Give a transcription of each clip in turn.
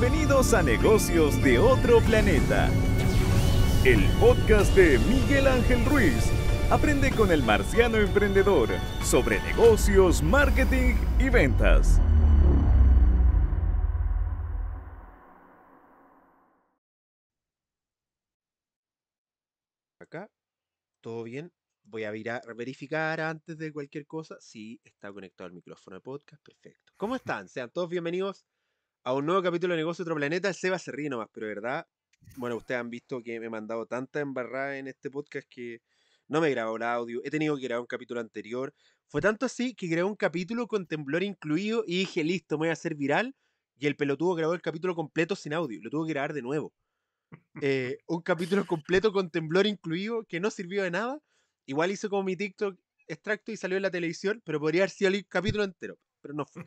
Bienvenidos a Negocios de otro planeta. El podcast de Miguel Ángel Ruiz. Aprende con el marciano emprendedor sobre negocios, marketing y ventas. Acá, todo bien. Voy a a verificar antes de cualquier cosa si está conectado el micrófono de podcast. Perfecto. ¿Cómo están? Sean todos bienvenidos a un nuevo capítulo de Negocio Otro Planeta. Seba se ríe nomás, pero de verdad, bueno, ustedes han visto que me he mandado tanta embarrada en este podcast que no me he grabado el audio, he tenido que grabar un capítulo anterior. Fue tanto así que grabé un capítulo con temblor incluido y dije, listo, me voy a hacer viral. Y el pelotudo grabó el capítulo completo sin audio, lo tuvo que grabar de nuevo. Eh, un capítulo completo con temblor incluido que no sirvió de nada. Igual hizo como mi TikTok extracto y salió en la televisión, pero podría haber sido el capítulo entero, pero no fue.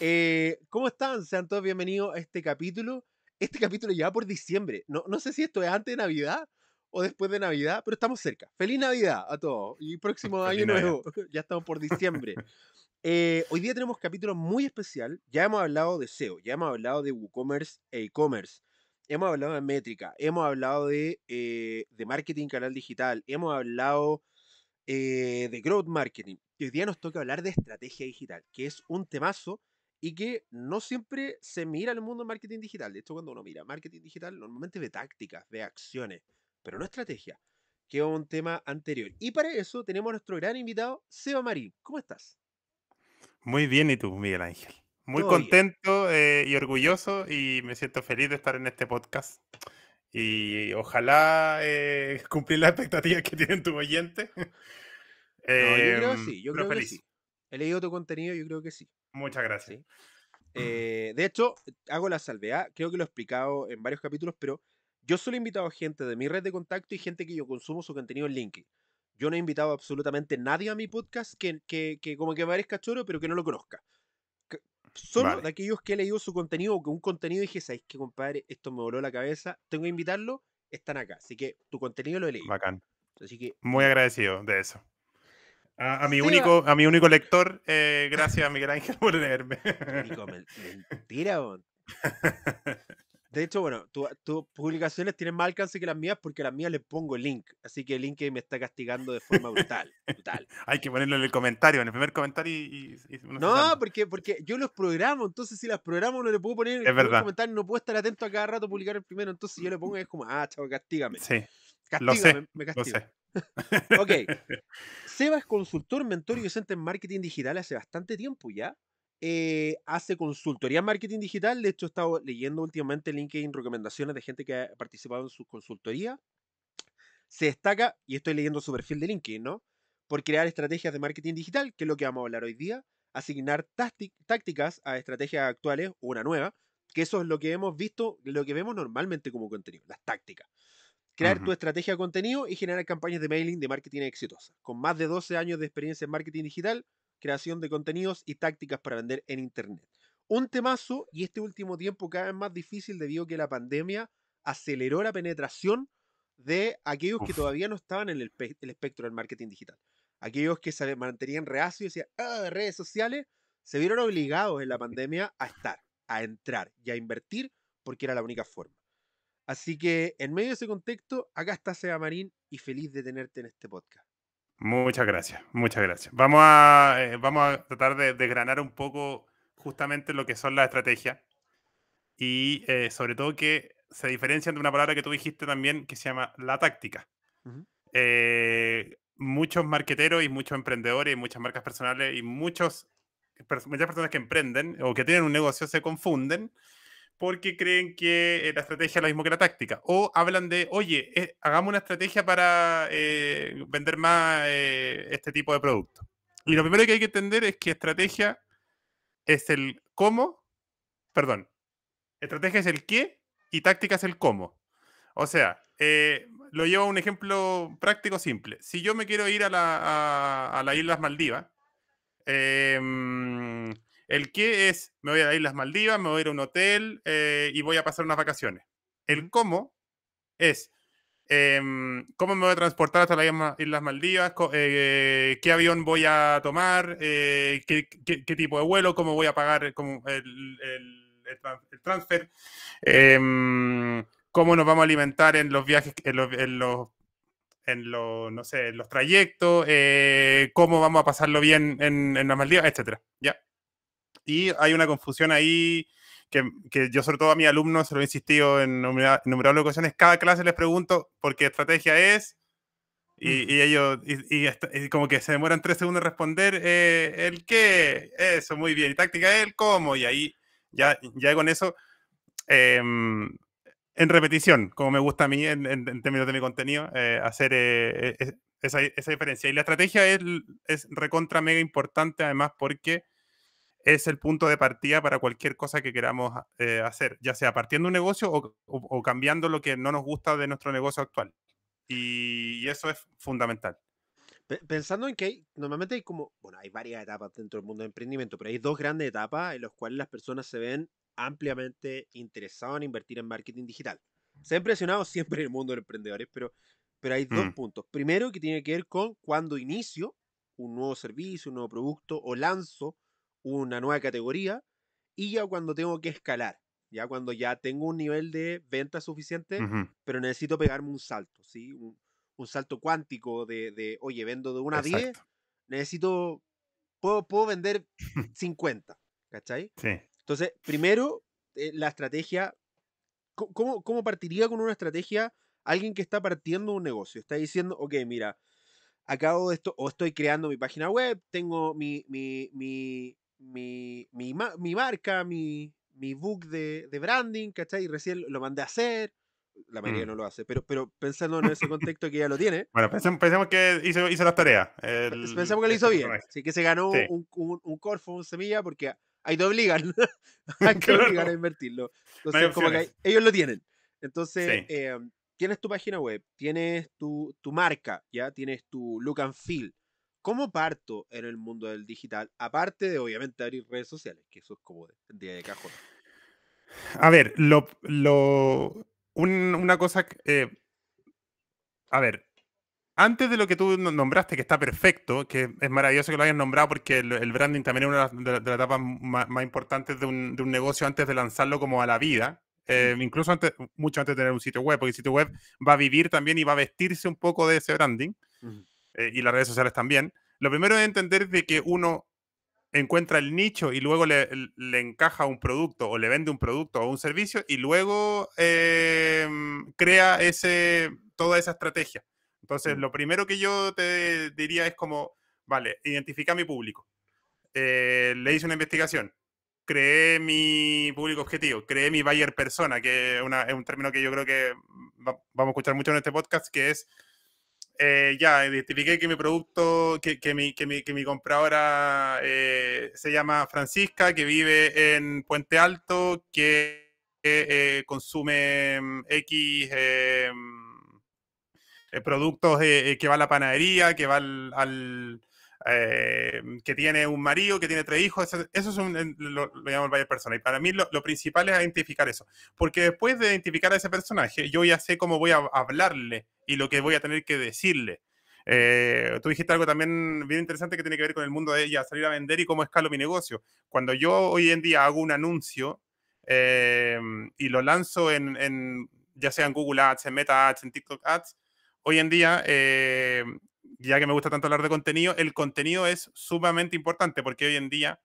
Eh, ¿Cómo están? Sean todos bienvenidos a este capítulo. Este capítulo ya por diciembre. No, no sé si esto es antes de Navidad o después de Navidad, pero estamos cerca. ¡Feliz Navidad a todos! Y próximo año nuevo. ya estamos por diciembre. Eh, hoy día tenemos capítulo muy especial. Ya hemos hablado de SEO, ya hemos hablado de WooCommerce e e-commerce. Hemos hablado de métrica, hemos hablado de, de marketing canal digital, hemos hablado de growth marketing. Y hoy día nos toca hablar de estrategia digital, que es un temazo y que no siempre se mira el mundo del marketing digital. De hecho, cuando uno mira marketing digital, normalmente ve tácticas, ve acciones, pero no estrategia, que es un tema anterior. Y para eso tenemos a nuestro gran invitado, Seba Marín. ¿Cómo estás? Muy bien, ¿y tú, Miguel Ángel? Muy contento eh, y orgulloso y me siento feliz de estar en este podcast. Y ojalá eh, cumplir las expectativas que tienen tus oyentes. yo creo sí, yo creo que em, sí. He leído tu contenido, yo creo que sí. Muchas gracias. Eh, de hecho, hago la salvedad, creo que lo he explicado en varios capítulos, pero yo solo he invitado a gente de mi red de contacto y gente que yo consumo su contenido en LinkedIn. Yo no he invitado absolutamente nadie a mi podcast que, como que me parezca choro, pero que no lo conozca. solo de aquellos que he leído su contenido o que un contenido dije, ¿sabes qué, compadre? Esto me voló la cabeza, tengo que invitarlo, están acá. Así que tu contenido lo he leído. Bacán. Así que, Muy agradecido de eso. A, mi único, a mi único lector, eh, gracias a Miguel Ángel por leerme. mentira, De hecho, bueno, tus publicaciones tienen más alcance que las mías porque las mías les pongo el link. Así que el link me está castigando de forma brutal. brutal. Hay que ponerlo en el comentario, en el primer comentario y. no, porque, porque yo los programo, entonces si las programo no le puedo poner en el comentario, no puedo estar atento a cada rato a publicar el primero. Entonces si yo le pongo es como, ah, chavo, castígame. Sí me castiga. ok. Seba es consultor, mentor y docente en marketing digital hace bastante tiempo ya. Eh, hace consultoría en marketing digital. De hecho, he estado leyendo últimamente LinkedIn recomendaciones de gente que ha participado en su consultoría Se destaca, y estoy leyendo su perfil de LinkedIn, ¿no? Por crear estrategias de marketing digital, que es lo que vamos a hablar hoy día. Asignar tácticas a estrategias actuales, o una nueva, que eso es lo que hemos visto, lo que vemos normalmente como contenido, las tácticas crear tu estrategia de contenido y generar campañas de mailing de marketing exitosas. Con más de 12 años de experiencia en marketing digital, creación de contenidos y tácticas para vender en Internet. Un temazo y este último tiempo cada vez más difícil debido a que la pandemia aceleró la penetración de aquellos que todavía no estaban en el, espectro del marketing digital. Aquellos que se mantenían reacios y decían, ah, redes sociales, se vieron obligados en la pandemia a estar, a entrar y a invertir porque era la única forma. Así que en medio de ese contexto, acá está Seba Marín y feliz de tenerte en este podcast. Muchas gracias, muchas gracias. Vamos a, eh, vamos a tratar de desgranar un poco justamente lo que son las estrategias y eh, sobre todo que se diferencian de una palabra que tú dijiste también que se llama la táctica. Eh, muchos marqueteros y muchos emprendedores y muchas marcas personales y muchos, muchas personas que emprenden o que tienen un negocio se confunden porque creen que eh, la estrategia es lo mismo que la táctica. O hablan de, oye, eh, hagamos una estrategia para eh, vender más este tipo de producto. Y lo primero que hay que entender es que estrategia es el cómo, perdón, estrategia es el qué y táctica es el cómo. O sea, lo llevo a un ejemplo práctico simple. Si yo me quiero ir a, la, a las Islas Maldivas, eh, el qué es, me voy a ir a las Maldivas, me voy a ir a un hotel eh, y voy a pasar unas vacaciones. El cómo es, em, ¿cómo me voy a transportar hasta las Islas Maldivas? Eh, ¿Qué avión voy a tomar? Eh, ¿qué, tipo de vuelo? ¿Cómo voy a pagar el, transfer? Em, ¿Cómo nos vamos a alimentar en los viajes, en los, en los, no sé, los trayectos? ¿Cómo vamos a pasarlo bien en, en las Maldivas? Etcétera. ¿Ya? y hay una confusión ahí que, que, yo sobre todo a mis alumnos se lo he insistido en numerosas ocasiones, cada clase les pregunto por qué estrategia es y, ellos y, como que se demoran tres segundos en responder eh, el qué, eso, muy bien, y táctica el cómo, y ahí ya, ya con eso em, en repetición, como me gusta a mí en, términos de mi contenido, eh, hacer eh, e, e, esa, esa, diferencia. Y la estrategia es, es recontra mega importante además porque es el punto de partida para cualquier cosa que queramos ah, eh, hacer, ya sea partiendo un negocio o, cambiando lo que no nos gusta de nuestro negocio actual. Y, eso es fundamental. Pensando en que hay, normalmente hay como, bueno, hay varias etapas dentro del mundo de emprendimiento, pero hay dos grandes etapas en las cuales las personas se ven ampliamente interesadas en invertir en marketing digital. Se ha impresionado siempre en el mundo de emprendedores, pero, pero hay dos mm. puntos. Primero, que tiene que ver con cuando inicio un nuevo servicio, un nuevo producto o lanzo una nueva categoría y ya cuando tengo que escalar, ya cuando ya tengo un nivel de venta suficiente, pero necesito pegarme un salto, ¿sí? Un, salto cuántico de, oye, vendo de una a 10, necesito, puedo, puedo vender 50, ¿cachai? Entonces, primero, eh, la estrategia, ¿cómo, ¿cómo partiría con una estrategia alguien que está partiendo un negocio? Está diciendo, ok, mira, acabo de esto, o estoy creando mi página web, tengo mi, mi, mi, mi, mi marca, mi, mi book de, de, branding, ¿cachai? Y recién lo mandé a hacer. La mayoría mm. no lo hace, pero, pero pensando en ese contexto que ya lo tiene. Bueno, pensemos, que hizo, hizo las tareas. Pensamos que lo hizo bien. Así que se ganó un, un, corfo, un semilla, porque ahí te obligan. que a invertirlo. Entonces, que ellos lo tienen. Entonces, em, tienes tu página web, tienes tu, tu marca, ¿ya? Tienes tu look and feel, ¿Cómo parto en el mundo del digital? Aparte de, obviamente, abrir redes sociales, que eso es como de, día de cajón. A ver, lo, una cosa... Eh, a ver, antes de lo que tú nombraste, que está perfecto, que es maravilloso que lo hayas nombrado porque el, branding también es una de, las etapas más, importantes de un, negocio antes de lanzarlo como a la vida. Eh, incluso antes, mucho antes de tener un sitio web, porque el sitio web va a vivir también y va a vestirse un poco de ese branding. Eh, y las redes sociales también, lo primero es entender de que uno encuentra el nicho y luego le, encaja un producto o le vende un producto o un servicio y luego em, crea ese, toda esa estrategia. Entonces, mm. lo primero que yo te diría es como, vale, identifica mi público. Eh, le hice una investigación, creé mi público objetivo, creé mi buyer persona, que es un término que yo creo que vamos a escuchar mucho en este podcast, que es eh, ya identifiqué que mi producto, que, mi, que, mi, compradora eh, se llama Francisca, que vive en Puente Alto, que eh, consume mm, X eh, mm, productos que va a la panadería, que va al eh, que tiene un marido, que tiene tres hijos, eso, son lo, lo llamamos varias personas. Y para mí lo, principal es identificar eso, porque después de identificar a ese personaje, yo ya sé cómo voy a hablarle y lo que voy a tener que decirle. Eh, tú dijiste algo también bien interesante que tiene que ver con el mundo de ella, salir a vender y cómo escalo mi negocio. Cuando yo hoy en día hago un anuncio eh, y lo lanzo en, ya sea en Google Ads, en Meta Ads, en TikTok Ads, hoy en día ya que me gusta tanto hablar de contenido, el contenido es sumamente importante porque hoy en día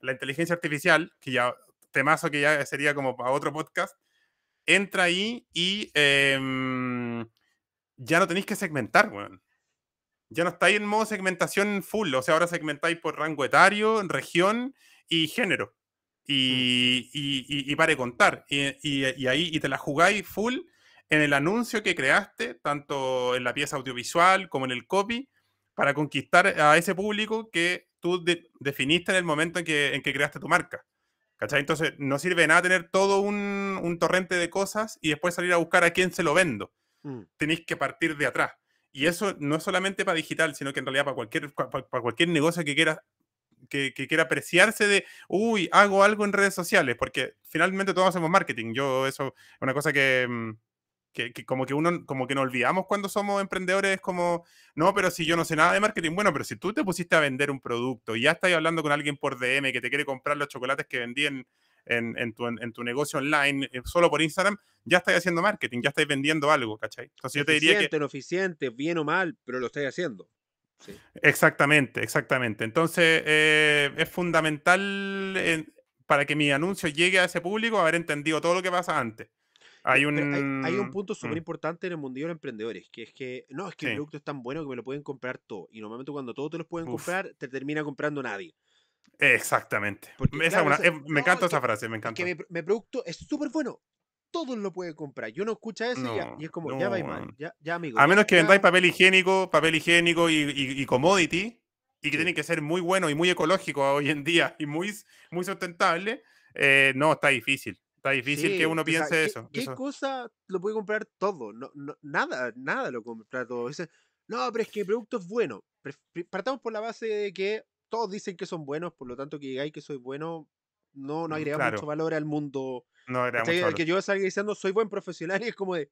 la inteligencia artificial, que ya temazo que ya sería como para otro podcast, entra ahí y em, ya no tenéis que segmentar, weón. Ya no estáis en modo segmentación full, o sea, ahora segmentáis por rango etario, región y género. Mm. Y, pare y, para contar. Y, ahí y te la jugáis full en el anuncio que creaste, tanto en la pieza audiovisual como en el copy, para conquistar a ese público que tú definiste en el momento en que, creaste tu marca. ¿Cachai? Entonces, no sirve nada tener todo un, torrente de cosas y después salir a buscar a quién se lo vendo. Mm. Tenéis que partir de atrás. Y eso no es solamente para digital, sino que en realidad para cualquier, para, cualquier negocio que quiera, que, que, quiera apreciarse de, uy, hago algo en redes sociales, porque finalmente todos hacemos marketing. Yo, eso es una cosa que, mm, que, como que uno como que nos olvidamos cuando somos emprendedores como no pero si yo no sé nada de marketing bueno pero si tú te pusiste a vender un producto y ya estás hablando con alguien por DM que te quiere comprar los chocolates que vendí en, en, tu, en tu, negocio online eh, solo por Instagram ya estás haciendo marketing ya estás vendiendo algo ¿cachai? sea yo te diría que no eficiente bien o mal pero lo estás haciendo exactamente exactamente entonces eh, es fundamental eh, para que mi anuncio llegue a ese público haber entendido todo lo que pasa antes este, hay un, punto mm. súper importante en el mundillo de los emprendedores, que es que, no, es que el producto es tan bueno que me lo pueden comprar todo. Y normalmente cuando todos te los pueden comprar, te termina comprando nadie. Exactamente. me encanta esa frase, me encanta. Que mi, producto es súper bueno, todos lo pueden comprar. Yo no escucha eso y, es como, ya va mal, ya, ya A menos que vendáis papel higiénico, papel higiénico y, commodity, y que tienen que ser muy bueno y muy ecológico hoy en día y muy, muy sustentable eh, no, está difícil. Está difícil que uno piense eso. ¿Qué cosa lo puede comprar todo? No, nada, nada lo comprar todo. no, pero es que el producto es bueno. Partamos por la base de que todos dicen que son buenos, por lo tanto que digáis que soy bueno, no, no mm, agrega mucho valor al mundo. No mucho Que yo salga diciendo soy buen profesional y es como de,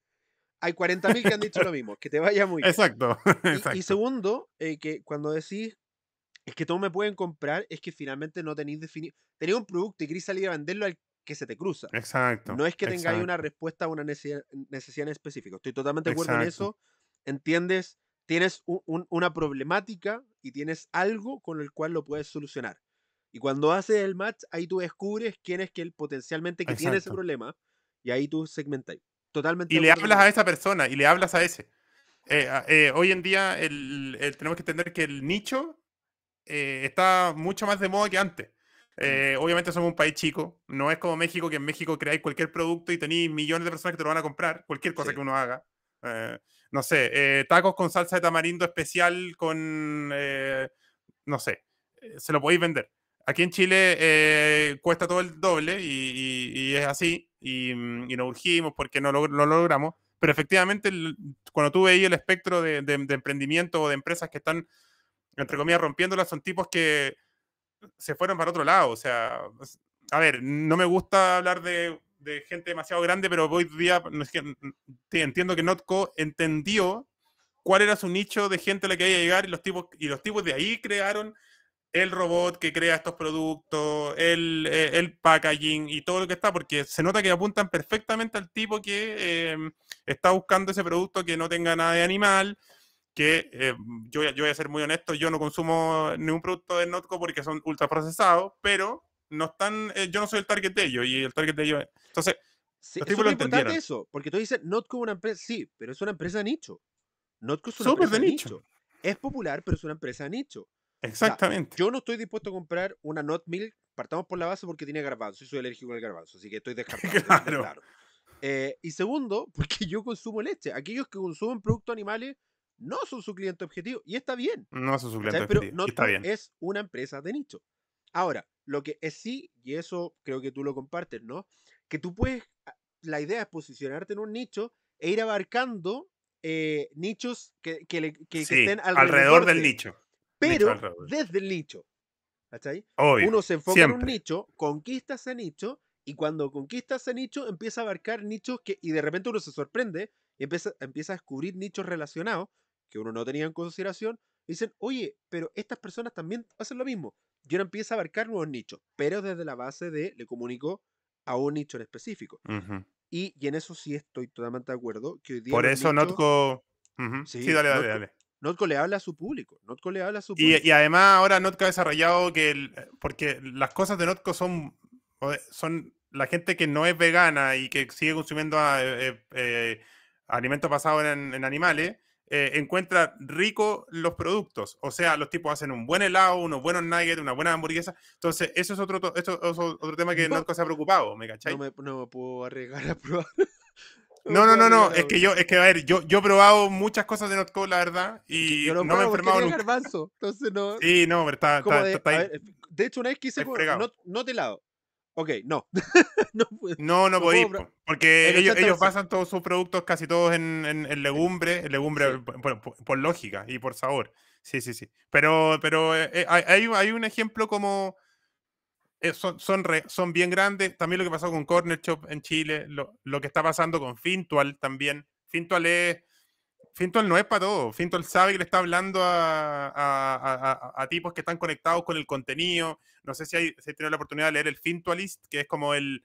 hay 40.000 que han dicho lo mismo, que te vaya muy bien. Exacto. Y, segundo, eh, que cuando decís es que todos me pueden comprar, es que finalmente no tenéis definido. Tenéis un producto y queréis salir a venderlo al que se te cruza. Exacto. No es que tengáis una respuesta a una necesidad, específica, en Estoy totalmente de acuerdo en eso. Entiendes, tienes una problemática y tienes algo con el cual lo puedes solucionar. Y cuando haces el match, ahí tú descubres quién es que el, potencialmente que tiene ese problema y ahí tú segmentas Totalmente. Y le hablas a esa persona y le hablas a ese. Eh, eh, hoy en día tenemos que entender que el nicho eh, está mucho más de moda que antes. Eh, obviamente somos un país chico, no es como México, que en México creáis cualquier producto y tenéis millones de personas que te lo van a comprar, cualquier cosa que uno haga. Eh, no sé, eh, tacos con salsa de tamarindo especial con, no sé, se lo podéis vender. Aquí en Chile cuesta todo el doble y, es así, y, nos urgimos porque no lo, logramos, pero efectivamente cuando tú veis el espectro de, emprendimiento o de empresas que están, entre comillas, rompiéndolas, son tipos que se fueron para otro lado. O sea, a ver, no me gusta hablar de, gente demasiado grande, pero hoy día entiendo que Notco entendió cuál era su nicho de gente a la que había a llegar y los tipos, y los tipos de ahí crearon el robot que crea estos productos, el, e, packaging y todo lo que está, porque se nota que apuntan perfectamente al tipo que em, está buscando ese producto que no tenga nada de animal, que eh, yo, yo, voy a ser muy honesto, yo no consumo ningún producto de Notco porque son ultra procesados pero no están, eh, yo no soy el target de ellos y el target de ellos. Entonces, sí, es muy eso, porque tú dices Notco es una empresa, sí, pero es una empresa nicho. Notco es una empresa de nicho. Es popular, pero es una empresa nicho. Exactamente. yo no estoy dispuesto a comprar una Not partamos por la base porque tiene garbanzo y soy alérgico al garbanzo, así que estoy descartado. claro. Eh, y segundo, porque yo consumo leche. Aquellos que consumen productos animales no son su cliente objetivo. Y está bien. No son su cliente objetivo. Pero está bien. es una empresa de nicho. Ahora, lo que es sí, y eso creo que tú lo compartes, ¿no? Que tú puedes, ah, la idea es posicionarte en un nicho e ir abarcando eh, nichos que, que, estén alrededor, del nicho. Pero desde el nicho. ¿Cachai? Uno se enfoca en un nicho, conquista ese nicho, y cuando conquista ese nicho, empieza a abarcar nichos que, y de repente uno se sorprende, y empieza, empieza a descubrir nichos relacionados, que uno no tenía en consideración, dicen, oye, pero estas personas también hacen lo mismo. yo uno empieza a abarcar nuevos nichos, pero desde la base de le comunico a un nicho en específico. y, en eso sí estoy totalmente de acuerdo. Que Por eso Notco... sí, dale, dale, Notco, le habla a su público. Notco le habla a su público. Y, además ahora Notco ha desarrollado que... Eh, porque las cosas de Notco son... Son la gente que no es vegana y que sigue consumiendo ah, eh, eh, alimentos basados en, en, animales eh, encuentra rico los productos. O sea, los tipos hacen un buen helado, unos buenos nuggets, una buena hamburguesa. Entonces, eso es otro, otro tema que Norco se ha preocupado, ¿me No me, puedo arriesgar a probar. No, no, no, no, es que yo, es que a ver, yo, yo he probado muchas cosas de Notco, la verdad, y no, me he enfermado nunca. entonces no. Sí, no, pero está, de, ahí. de hecho, una vez que hice no, no, te lado. Ok, no. no, no, no, porque eh, ellos, ellos, todos sus productos, casi todos en, en, legumbre, legumbre por, lógica y por sabor. Sí, sí, sí. Pero, pero eh, eh, hay, un ejemplo como. son, son, son, bien grandes. También lo que pasó con Corner Shop en Chile, lo, lo que está pasando con Fintual también. Fintual es Fintual no es para todo. Fintual sabe que le está hablando a, tipos que están conectados con el contenido. No sé si, hay, la oportunidad de leer el Fintualist, que es como el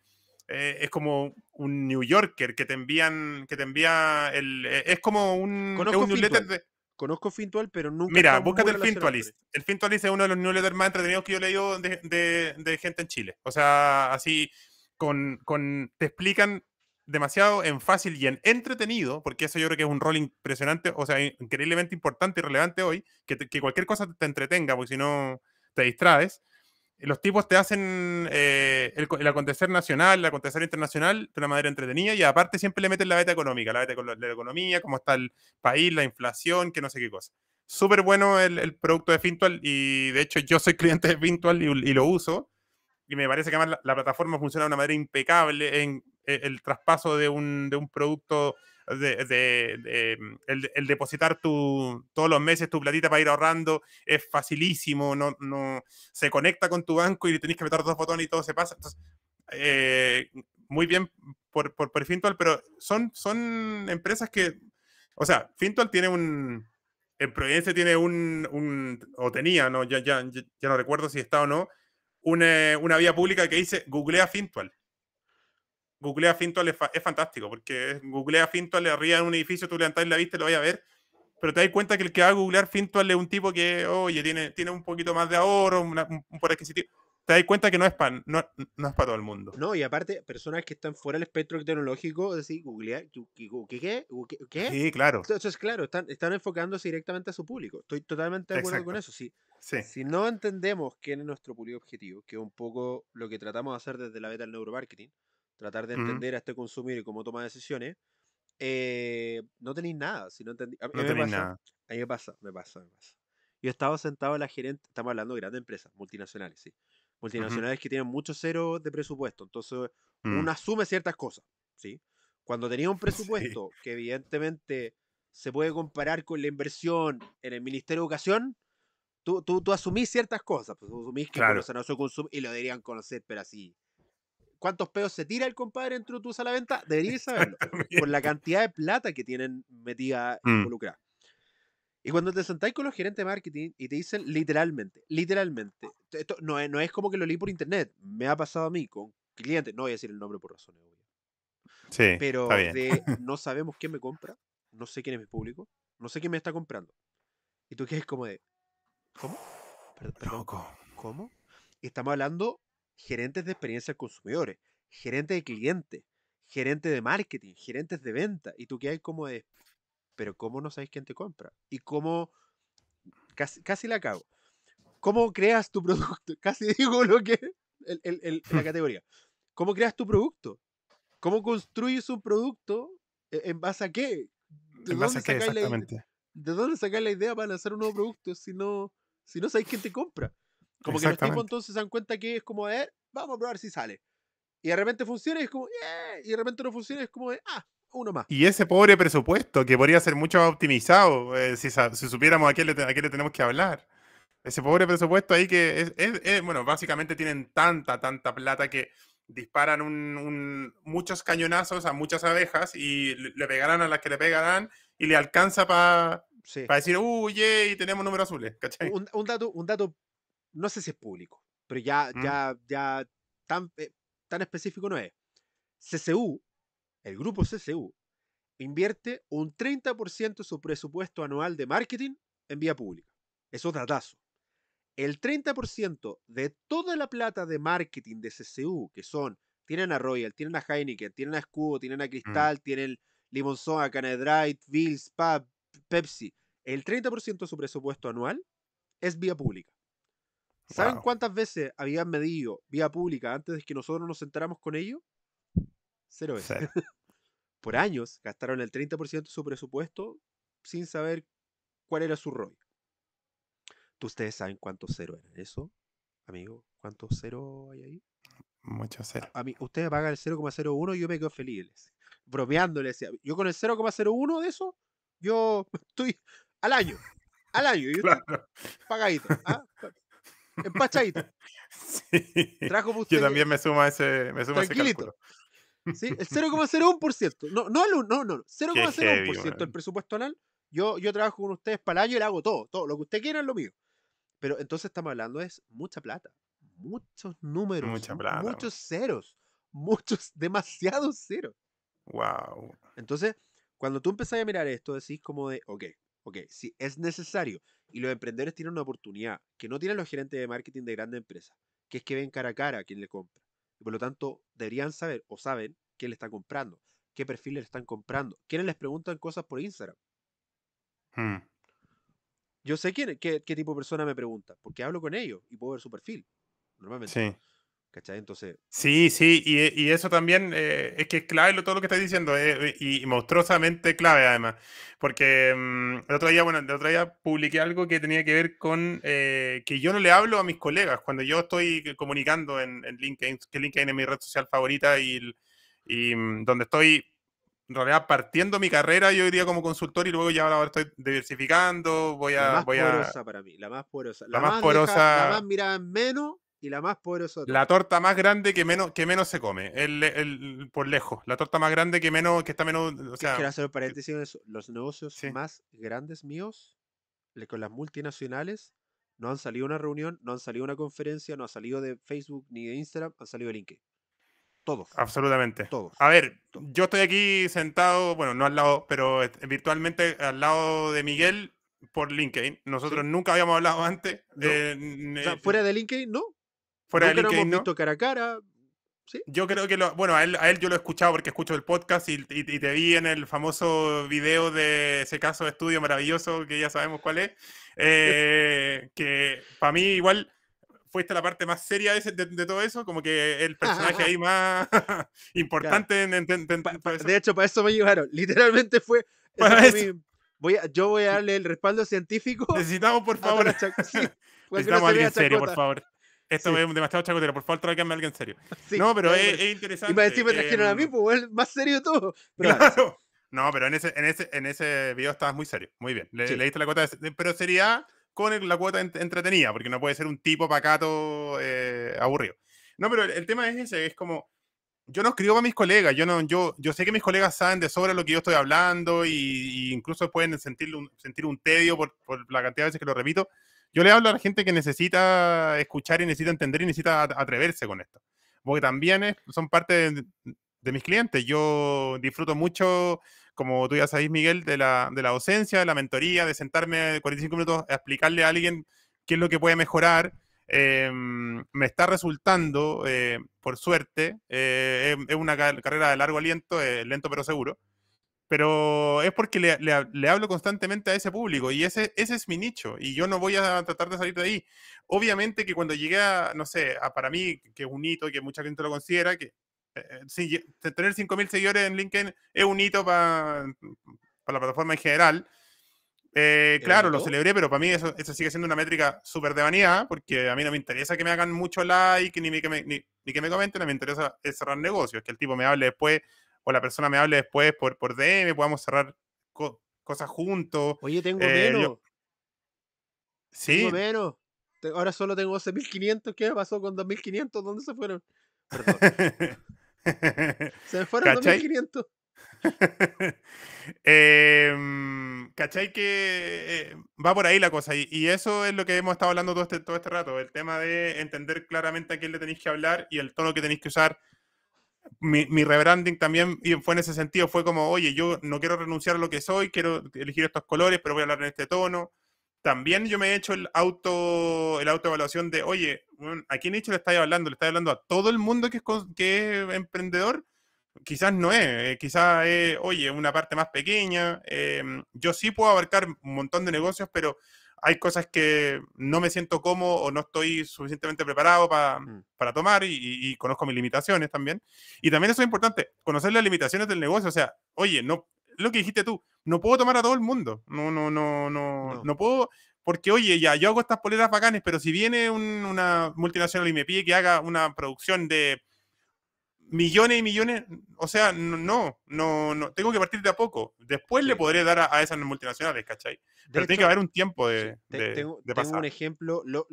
eh, es como un New Yorker que te envían, que te envía el, eh, es como un, Conozco newsletter Conozco Fintual, pero nunca. Mira, búscate el Fintualist. El Fintualist es uno de los newsletters más entretenidos que yo he leído de, gente en Chile. O sea, así con, con te explican demasiado en fácil y en entretenido, porque eso yo creo que es un rol impresionante, o sea, increíblemente importante y relevante hoy, que, que cualquier cosa te entretenga, porque si no te distraes. Los tipos te hacen eh, el, acontecer nacional, el acontecer internacional de una manera entretenida y aparte siempre le meten la beta económica, la beta de la economía, cómo está el país, la inflación, que no sé qué cosa. Súper bueno el, producto de Fintual y de hecho yo soy cliente de Fintual y, lo uso y me parece que además la, la, plataforma funciona de una manera impecable, en, e-, el traspaso de un, producto, mm, de, el, depositar tu, todos los meses tu platita para ir ahorrando es facilísimo, no, se conecta con tu banco y tenés que meter dos botones y todo se pasa. Eh, muy bien por, por, Fintual, pero son, son empresas que, o sea, Fintual tiene un, en Providencia tiene un, o tenía, no, ya, ya, no recuerdo si está o no, una, una vía pública que dice googlea Fintual googlea Fintual es, es fantástico, porque googlea Fintual arriba en un edificio, tú levantas la vista y lo voy a ver, pero te das cuenta que el que va a googlear Fintual es un tipo que, oye, tiene, tiene un poquito más de ahorro, un, por adquisitivo te das cuenta que no es para no, no es para todo el mundo. No, y aparte, personas que están fuera del espectro tecnológico, decir, googlear, ¿qué? ¿Qué? Sí, claro. Entonces, claro, están, están enfocándose directamente a su público. Estoy totalmente de acuerdo con eso. sí. si no entendemos quién es nuestro público objetivo, que es un poco lo que tratamos de hacer desde la beta del neuromarketing, tratar de entender a este consumidor y cómo toma decisiones, eh, no tenéis nada. Si no entendí, a, mí me pasa, me pasa, me pasa, Yo estaba sentado en la gerente, estamos hablando de grandes empresas, multinacionales, sí. Multinacionales que tienen mucho cero de presupuesto, entonces mm. uno asume ciertas cosas, ¿sí? Cuando tenía un presupuesto que evidentemente se puede comparar con la inversión en el Ministerio de Educación, tú, tú, tú asumís ciertas cosas, pues asumís que claro. conocen consumo y lo deberían conocer, pero así, cuántos pedos se tira el compadre en tu a la venta, deberías saberlo, por la cantidad de plata que tienen metida mm. involucrada. Y cuando te sentáis con los gerentes de marketing y te dicen literalmente, literalmente, esto no es, no es como que lo leí por internet, me ha pasado a mí con clientes, no voy a decir el nombre por razones pero de no sabemos quién me compra, no sé quién es mi público, no sé quién me está comprando. Y tú que es como de, ¿cómo? Perdón, ¿Cómo? estamos hablando gerentes de experiencia de consumidores, gerentes de clientes, gerentes de marketing, gerentes de venta, y tú hay como de, pero ¿cómo no sabes quién te compra? Y cómo, casi, casi la cago, ¿cómo creas tu producto? Casi digo lo que el, la categoría. ¿Cómo creas tu producto? ¿Cómo construyes un producto? ¿E, ¿En base a qué? ¿De ¿De dónde sacáis la idea para lanzar un nuevo producto si no, si no sabéis quién te compra? Como que los tipos entonces se dan cuenta que es como, ver eh, vamos a probar si sale. Y de repente funciona y es como, eh", y de repente no funciona y es como, ah, uno más. Y ese pobre presupuesto que podría ser mucho más optimizado eh, si, si, supiéramos a qué, le, a le tenemos que hablar. Ese pobre presupuesto ahí que es, bueno, básicamente tienen tanta, tanta plata que disparan un, muchos cañonazos a muchas abejas y le pegarán a las que le pegarán y le alcanza para decir, uy, y tenemos números azules. un, dato, un dato no sé si es público, pero ya, mm. ya, ya tan, eh, tan específico no es. CCU, el grupo CCU, invierte un 30% de su presupuesto anual de marketing en vía pública. Eso es datazo. El 30% de toda la plata de marketing de CCU, que son, tienen a Royal, tienen a Heineken, tienen a Scudo tienen a mm. Cristal, tienen a Canedrite, Bills, Pub, Pepsi. El 30% de su presupuesto anual es vía pública. ¿Saben cuántas veces habían medido vía pública antes de que nosotros nos sentáramos con ellos? Cero veces. Por años gastaron el 30% de su presupuesto sin saber cuál era su rol. ¿Tú ustedes saben cuánto cero eran eso, amigo? ¿Cuántos cero hay ahí? Muchos cero. A, me mí, ustedes pagan el 0,01 y yo me quedo feliz. Bromeándole, decía. Yo con el 0,01 de eso, yo estoy al año. Al año. pagadito. ¿ah? empachadito. Sí. Yo también me sumo a ese, me cálculo. el 0,01%. No, no, no, no, 0,01% el presupuesto anual. Yo, yo trabajo con ustedes para el año y le hago todo, todo. Lo que usted quiera es lo mío. Pero entonces estamos hablando es mucha plata, muchos números, muchos ceros, muchos, demasiados ceros. Wow. Entonces, cuando tú empezás a mirar esto, decís como de, ok, ok, si es necesario y los emprendedores tienen una oportunidad que no tienen los gerentes de marketing de grandes empresas, que es que ven cara a cara a quien le compra. Y por lo tanto, deberían saber o saben quién le está comprando, qué perfil le están comprando, quiénes les preguntan cosas por Instagram. Hmm. Yo sé quién, qué, qué, tipo de persona me pregunta, porque hablo con ellos y puedo ver su perfil, normalmente. Sí. ¿Cachai? Entonces. Sí, sí, y, eh, eso también eh, es que es clave todo lo que estás diciendo, eh, y, monstruosamente clave además. Porque mm, el otro día, bueno, el otro día publiqué algo que tenía que ver con que yo no le hablo a mis colegas cuando yo estoy comunicando en, LinkedIn, que LinkedIn es mi red social favorita y, y mm, donde estoy en realidad partiendo mi carrera, yo diría como consultor y luego ya ahora estoy diversificando, voy a... La más voy a... porosa para mí, la más porosa. La, más, porosa... la más mirada en menos y la más poderosa. La torta más grande que menos, que menos se come, el, por lejos. La torta más grande que menos, que está menos. paréntesis eso. Los negocios más grandes míos, con las multinacionales, no han salido a una reunión, no han salido a una conferencia, no han salido de Facebook ni de Instagram, han salido de LinkedIn. Todos. Absolutamente. Todos. A ver, yo estoy aquí sentado, bueno, no al lado, pero virtualmente al lado de Miguel por LinkedIn. Nosotros nunca habíamos hablado antes. de eh, fuera eh, de LinkedIn, no. Fuera del que hemos visto cara a cara. Yo creo que bueno, a él, a él yo lo he escuchado porque escucho el podcast y, te vi en el famoso video de ese caso de estudio maravilloso que ya sabemos cuál es. Eh, que para mí igual fuiste la parte más seria de, todo eso, como que el personaje ahí más importante. En, de hecho, para eso me llevaron. Literalmente fue... Para voy a, yo voy a darle el respaldo científico. Necesitamos, por favor. Necesitamos a alguien serio, por favor. Esto es demasiado chacotero, por favor, tráigame a alguien serio. no, pero es, interesante. Y para que me trajeron a em, mí, pues, es más serio todo. claro. No, pero en ese, en ese, en ese video estabas muy serio. Muy bien. Le, Leíste la cuota Pero sería con la cuota entretenida, porque no puede ser un tipo pacato eh, aburrido. No, pero el, tema es ese, es como. Yo no escribo para mis colegas, yo no, yo, sé que mis colegas saben de sobra lo que yo estoy hablando, y, incluso pueden sentir un, sentir un tedio por, la cantidad de veces que lo repito. Yo le hablo a la gente que necesita escuchar y necesita entender y necesita atreverse con esto. Porque también son parte de, mis clientes. Yo disfruto mucho, como tú ya sabes, Miguel, de la, de la docencia, de la mentoría, de sentarme 45 minutos a explicarle a alguien qué es lo que puede mejorar. Em, me está resultando, eh, por suerte, eh, es una carrera de largo aliento, eh, lento pero seguro pero es porque le, le, hablo constantemente a ese público y ese, ese es mi nicho y yo no voy a tratar de salir de ahí. Obviamente que cuando llegué a, no sé, a para mí, que es un hito, que mucha gente lo considera, que eh, eh, tener 5.000 seguidores en LinkedIn es un hito para mm, para la plataforma en general. Eh, claro, lo celebré, pero para mí eso, sigue siendo una métrica súper de vanidad, porque a mí no me interesa que me hagan mucho like, ni, que, me, ni, que me comenten, no me interesa cerrar negocios, que el tipo me hable después o la persona me hable después por, por DM, podamos cerrar cosas juntos. Oye, tengo menos. Eh, sí. Tengo menos. Ahora solo tengo 11.500. ¿Qué me pasó con 2.500? ¿Dónde se fueron? se me fueron 2.500. Em, ¿Cachai que eh, va por ahí la cosa? Y, eso es lo que hemos estado hablando todo este, todo este rato, el tema de entender claramente a quién le tenéis que hablar y el tono que tenéis que usar mi, rebranding también fue en ese sentido, fue como, oye, yo no quiero renunciar a lo que soy, quiero elegir estos colores, pero voy a hablar en este tono. También yo me he hecho el auto, la autoevaluación de, oye, ¿a quién hecho le está hablando? ¿Le está hablando a todo el mundo que es, que emprendedor? Quizás no es, eh, quizás es, oye, una parte más pequeña. Em, yo sí puedo abarcar un montón de negocios, pero hay cosas que no me siento cómodo o no estoy suficientemente preparado mm. para tomar y, conozco mis limitaciones también. Y también eso es importante, conocer las limitaciones del negocio. O sea, oye, no, lo que dijiste tú, no puedo tomar a todo el mundo. No, no, no, no, no, no puedo. Porque, oye, ya, yo hago estas poleras bacanes, pero si viene una multinacional y me pide que haga una producción de millones y millones, o sea, no, no, no, tengo que partir de a poco. Después le podré dar a, esas multinacionales, ¿cachai? Pero tiene que haber un tiempo de, tengo, un ejemplo, lo,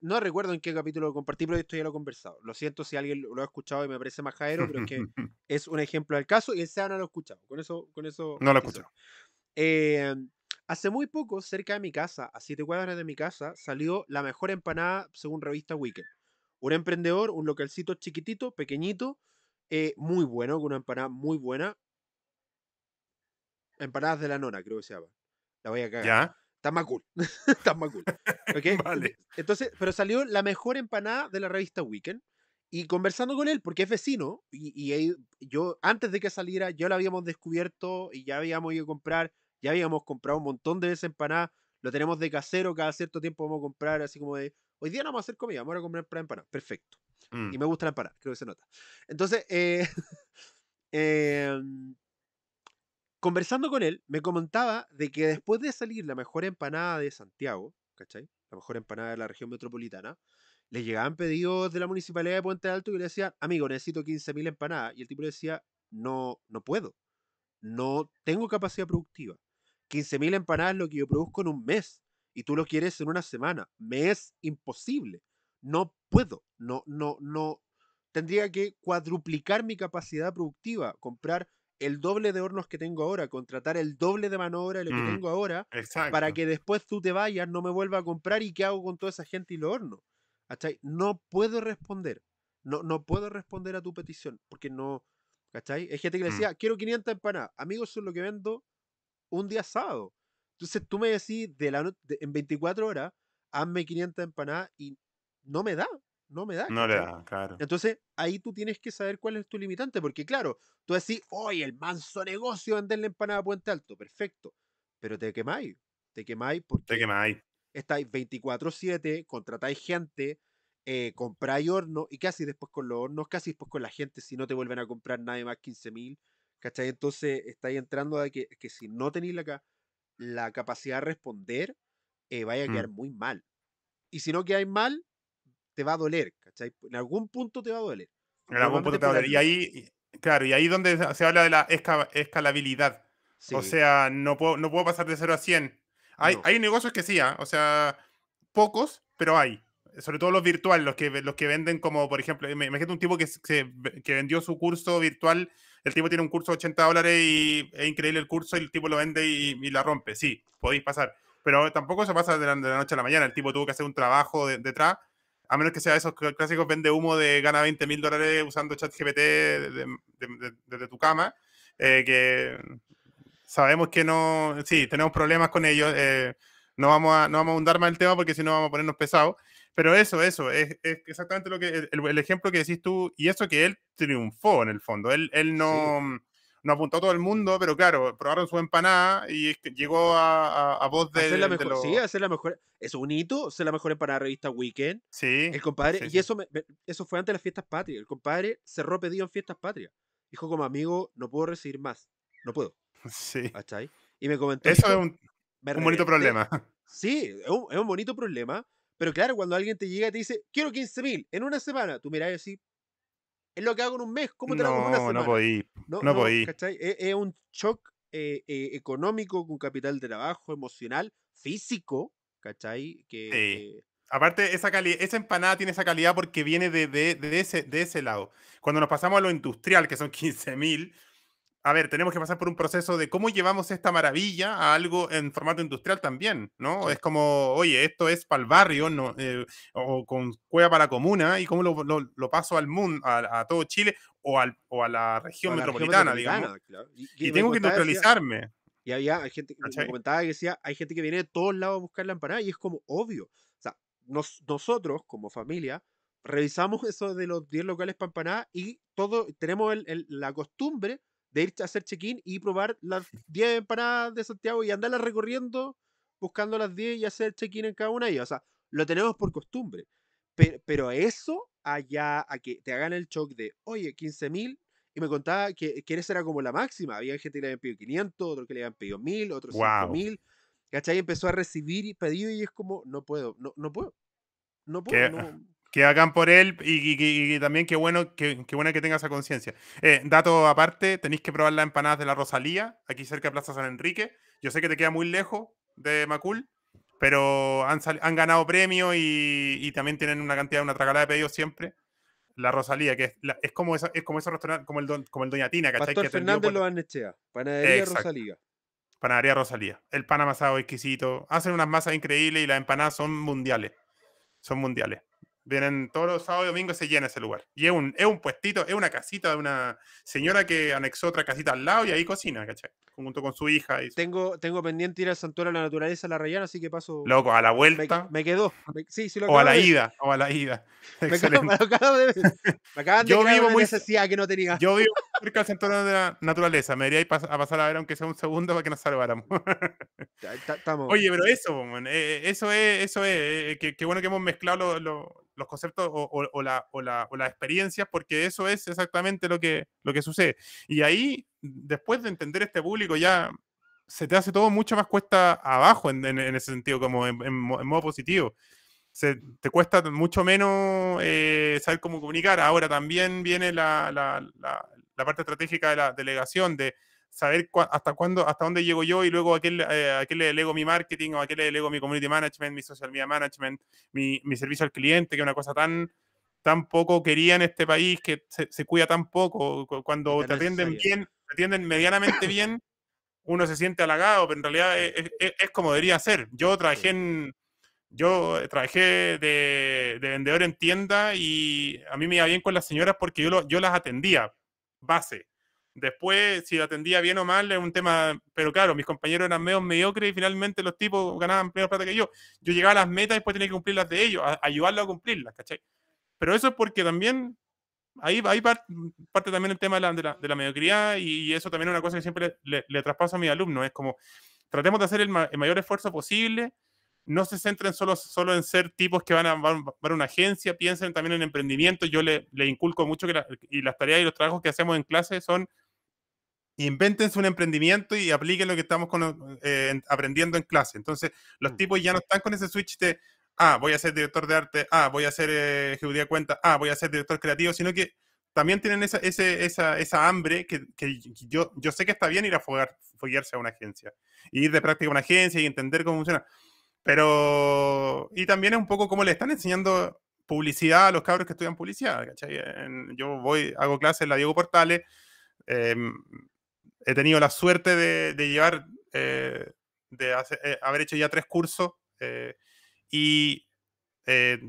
no recuerdo en qué capítulo lo compartí, pero esto ya lo he conversado. Lo siento si alguien lo, ha escuchado y me parece majadero, pero es que es un ejemplo del caso y el SEA no lo ha escuchado. Con eso, con eso. No lo he escuchado. Eh, hace muy poco, cerca de mi casa, a siete cuadras de mi casa, salió la mejor empanada según revista Weekend un emprendedor, un localcito chiquitito, pequeñito, eh, muy bueno, con una empanada muy buena. Empanadas de la nona, creo que se llama. La voy a cagar. ¿Ya? Está más cool. Está más cool. vale. Entonces, pero salió la mejor empanada de la revista Weekend. Y conversando con él, porque es vecino, y, yo, antes de que saliera, yo la habíamos descubierto y ya habíamos ido a comprar, ya habíamos comprado un montón de veces empanadas, lo tenemos de casero, cada cierto tiempo vamos a comprar así como de Hoy día no vamos a hacer comida, vamos a comprar empanadas. Perfecto. Mm. Y me gusta la empanada, creo que se nota. Entonces, eh, em, conversando con él, me comentaba de que después de salir la mejor empanada de Santiago, ¿cachai? La mejor empanada de la región metropolitana, le llegaban pedidos de la municipalidad de Puente Alto y le decía, amigo, necesito 15.000 empanadas. Y el tipo le decía, no, no puedo. No tengo capacidad productiva. 15.000 empanadas es lo que yo produzco en un mes y tú lo quieres en una semana. Me es imposible. No puedo. No, no, no. Tendría que cuadruplicar mi capacidad productiva, comprar el doble de hornos que tengo ahora, contratar el doble de manobra de lo que mm, tengo ahora, para que después tú te vayas, no me vuelva a comprar y qué hago con toda esa gente y los hornos. No puedo responder. No, no puedo responder a tu petición, porque no, Es gente que le mm. decía, quiero 500 empanadas. Amigos, eso es lo que vendo un día sábado. Entonces tú me decís, de la, en 24 horas, hazme 500 empanadas y no me da, no me da. No le da, claro. Entonces ahí tú tienes que saber cuál es tu limitante, porque claro, tú decís, hoy el manso negocio la empanada a Puente Alto, perfecto, pero te quemáis, te quemáis porque... Te quemáis. Estáis 24/7, contratáis gente, eh, compráis horno y casi después con los hornos, casi después pues con la gente, si no te vuelven a comprar nadie más 15 mil, ¿cachai? Entonces estáis entrando a que, que si no tenéis la, la capacidad de responder, eh, vaya a quedar mm. muy mal. Y si no queda mal, te va a doler, ¿cachai? En algún punto te va a doler. En algún punto te va a doler. Y ahí, claro, y ahí donde se habla de la escalabilidad. O sea, no puedo, no puedo pasar de 0 a 100. Hay, hay negocios que sí, ¿ah? o sea, pocos, pero hay. Sobre todo los virtuales, los que, los que venden como, por ejemplo, imagínate un tipo que, que vendió su curso virtual el tipo tiene un curso de 80 dólares y es increíble el curso y el tipo lo vende y, la rompe. Sí, podéis pasar. Pero tampoco se pasa de la, noche a la mañana. El tipo tuvo que hacer un trabajo detrás. a menos que sea esos clásicos vende humo de gana 20 mil dólares usando ChatGPT desde tu cama. Eh, que sabemos que no. Sí, tenemos problemas con ellos. Eh, no, vamos a, no vamos a más el tema porque si no vamos a ponernos pesados. Pero eso, eso, es, exactamente lo que el, ejemplo que decís tú, y eso que él triunfó en el fondo. Él, él no, mm, no apuntó a todo el mundo, pero claro, probaron su empanada y llegó a, a, voz de. la mejor, de la mejor. Es un hito, ser la mejor empanada revista Weekend. Sí. El compadre, y eso, eso fue antes de las fiestas patrias. El compadre cerró pedido en fiestas patrias. Dijo como amigo, no puedo recibir más. No puedo. Sí. está Y me comentó. Eso es un, un bonito problema. Sí, es un, es un bonito problema pero claro, cuando alguien te llega y te dice, quiero 15 mil en una semana, tú mirás y es lo que hago en un mes, ¿cómo te lo hago en una semana? No, podí, no, no podí. ir. E, es, un shock eh, eh, económico, con capital de trabajo, emocional, físico, ¿cachai? Que, Aparte, esa, esa empanada tiene esa calidad porque viene de, de, ese, de ese lado. Cuando nos pasamos a lo industrial, que son 15 mil, a ver, tenemos que pasar por un proceso de cómo llevamos esta maravilla a algo en formato industrial también, ¿no? Es como, oye, esto es para el barrio, no, eh, o con cueva para la comuna, y cómo lo, lo, paso al mundo, a, todo Chile, o, al, o a la región, metropolitana, digamos. Y, tengo que neutralizarme. y había gente que comentaba que decía, hay gente que viene de todos lados a buscar la empanada, y es como obvio. O sea, nosotros, como familia, revisamos eso de los 10 locales para empanada y todo, tenemos la costumbre de ir a hacer check-in y probar las 10 empanadas de Santiago y andarlas recorriendo, buscando las 10 y hacer check-in en cada una de ellas. O sea, lo tenemos por costumbre. Pero, eso, allá a que te hagan el shock de, oye, 15.000, y me contaba que, que esa era como la máxima. Había gente que le habían pedido 500, otro que le habían pedido 1.000, otros 5.000. ¿Cachai? Empezó a recibir pedido y es como, no puedo, no, no puedo. No puedo. Que hagan por él y, también qué bueno que, qué buena que tenga esa conciencia. Eh, dato aparte, tenéis que probar las empanadas de la Rosalía, aquí cerca de Plaza San Enrique. Yo sé que te queda muy lejos de Macul, pero han, ganado premios y, también tienen una cantidad, una tragalada de pedidos siempre. La Rosalía, que es, es como es como ese restaurante, como el, don, como el Doña Tina, ¿cachai? Pastor Fernández Fernández han hecho panadería Rosalía. Panadería Rosalía. El pan amasado exquisito. Hacen unas masas increíbles y las empanadas son mundiales. Son mundiales. Vienen todos los sábados y domingos se llena ese lugar. Y es un, es un puestito, es una casita de una señora que anexó otra casita al lado y ahí cocina, ¿cachai? Junto con su hija. Tengo, tengo pendiente ir al Santuario de la Naturaleza, a la Rayana, así que paso. Loco, a la vuelta. Me, quedo. quedó. sí, sí, lo o a la ida, o a la ida. Me, Excelente. acaban de yo vivo muy... necesidad que no tenía. Yo vivo cerca del Santuario de la Naturaleza. Me iría a pasar a ver, aunque sea un segundo, para que nos salváramos. Oye, pero eso, eh, eh, eso es, eso es. Eh, qué bueno que hemos mezclado los los conceptos o, las experiencias, porque eso es exactamente lo que, lo que sucede. Y ahí, después de entender este público, ya se te hace todo mucho más cuesta abajo en, ese sentido, como en, modo positivo. Se, te cuesta mucho menos eh, saber cómo comunicar. Ahora también viene la, la parte estratégica de la delegación, de, saber hasta cuándo, hasta dónde llego yo y luego eh, a qué, le delego mi marketing o a qué le delego mi community management, mi social media management, mi, mi servicio al cliente, que es una cosa tan, tan poco querida en este país, que se, se cuida tan poco. Cuando te atienden bien, te atienden medianamente bien, uno se siente halagado, pero en realidad es, como debería ser. Yo trabajé en, yo eh, trabajé de, de, vendedor en tienda y a mí me iba bien con las señoras porque yo, yo las atendía, base. Después, si atendía bien o mal, es un tema. Pero claro, mis compañeros eran medio mediocres y finalmente los tipos ganaban menos plata que yo. Yo llegaba a las metas y después tenía que cumplir las de ellos, a, ayudarlos a cumplirlas, ¿cachai? Pero eso es porque también. Ahí, ahí parte también el tema de la, de la, mediocridad y, eso también es una cosa que siempre le, traspaso a mis alumnos. Es como, tratemos de hacer el, mayor esfuerzo posible, no se centren solo, solo en ser tipos que van a, a una agencia, piensen también en emprendimiento. Yo le, inculco mucho que y las tareas y los trabajos que hacemos en clase son inventen un emprendimiento y apliquen lo que estamos eh, aprendiendo en clase. Entonces, los tipos ya no están con ese switch de, ah, voy a ser director de arte, ah, voy a ser eh, de cuenta, ah, voy a ser director creativo, sino que también tienen esa, esa, esa hambre que, que, yo, yo sé que está bien ir a foguearse a una agencia, ir de práctica a una agencia y entender cómo funciona. Pero, y también es un poco cómo le están enseñando publicidad a los cabros que estudian publicidad, yo voy, hago clases en la Diego Portales, eh, he tenido la suerte de, de llevar, eh, de eh, haber hecho ya tres cursos eh, y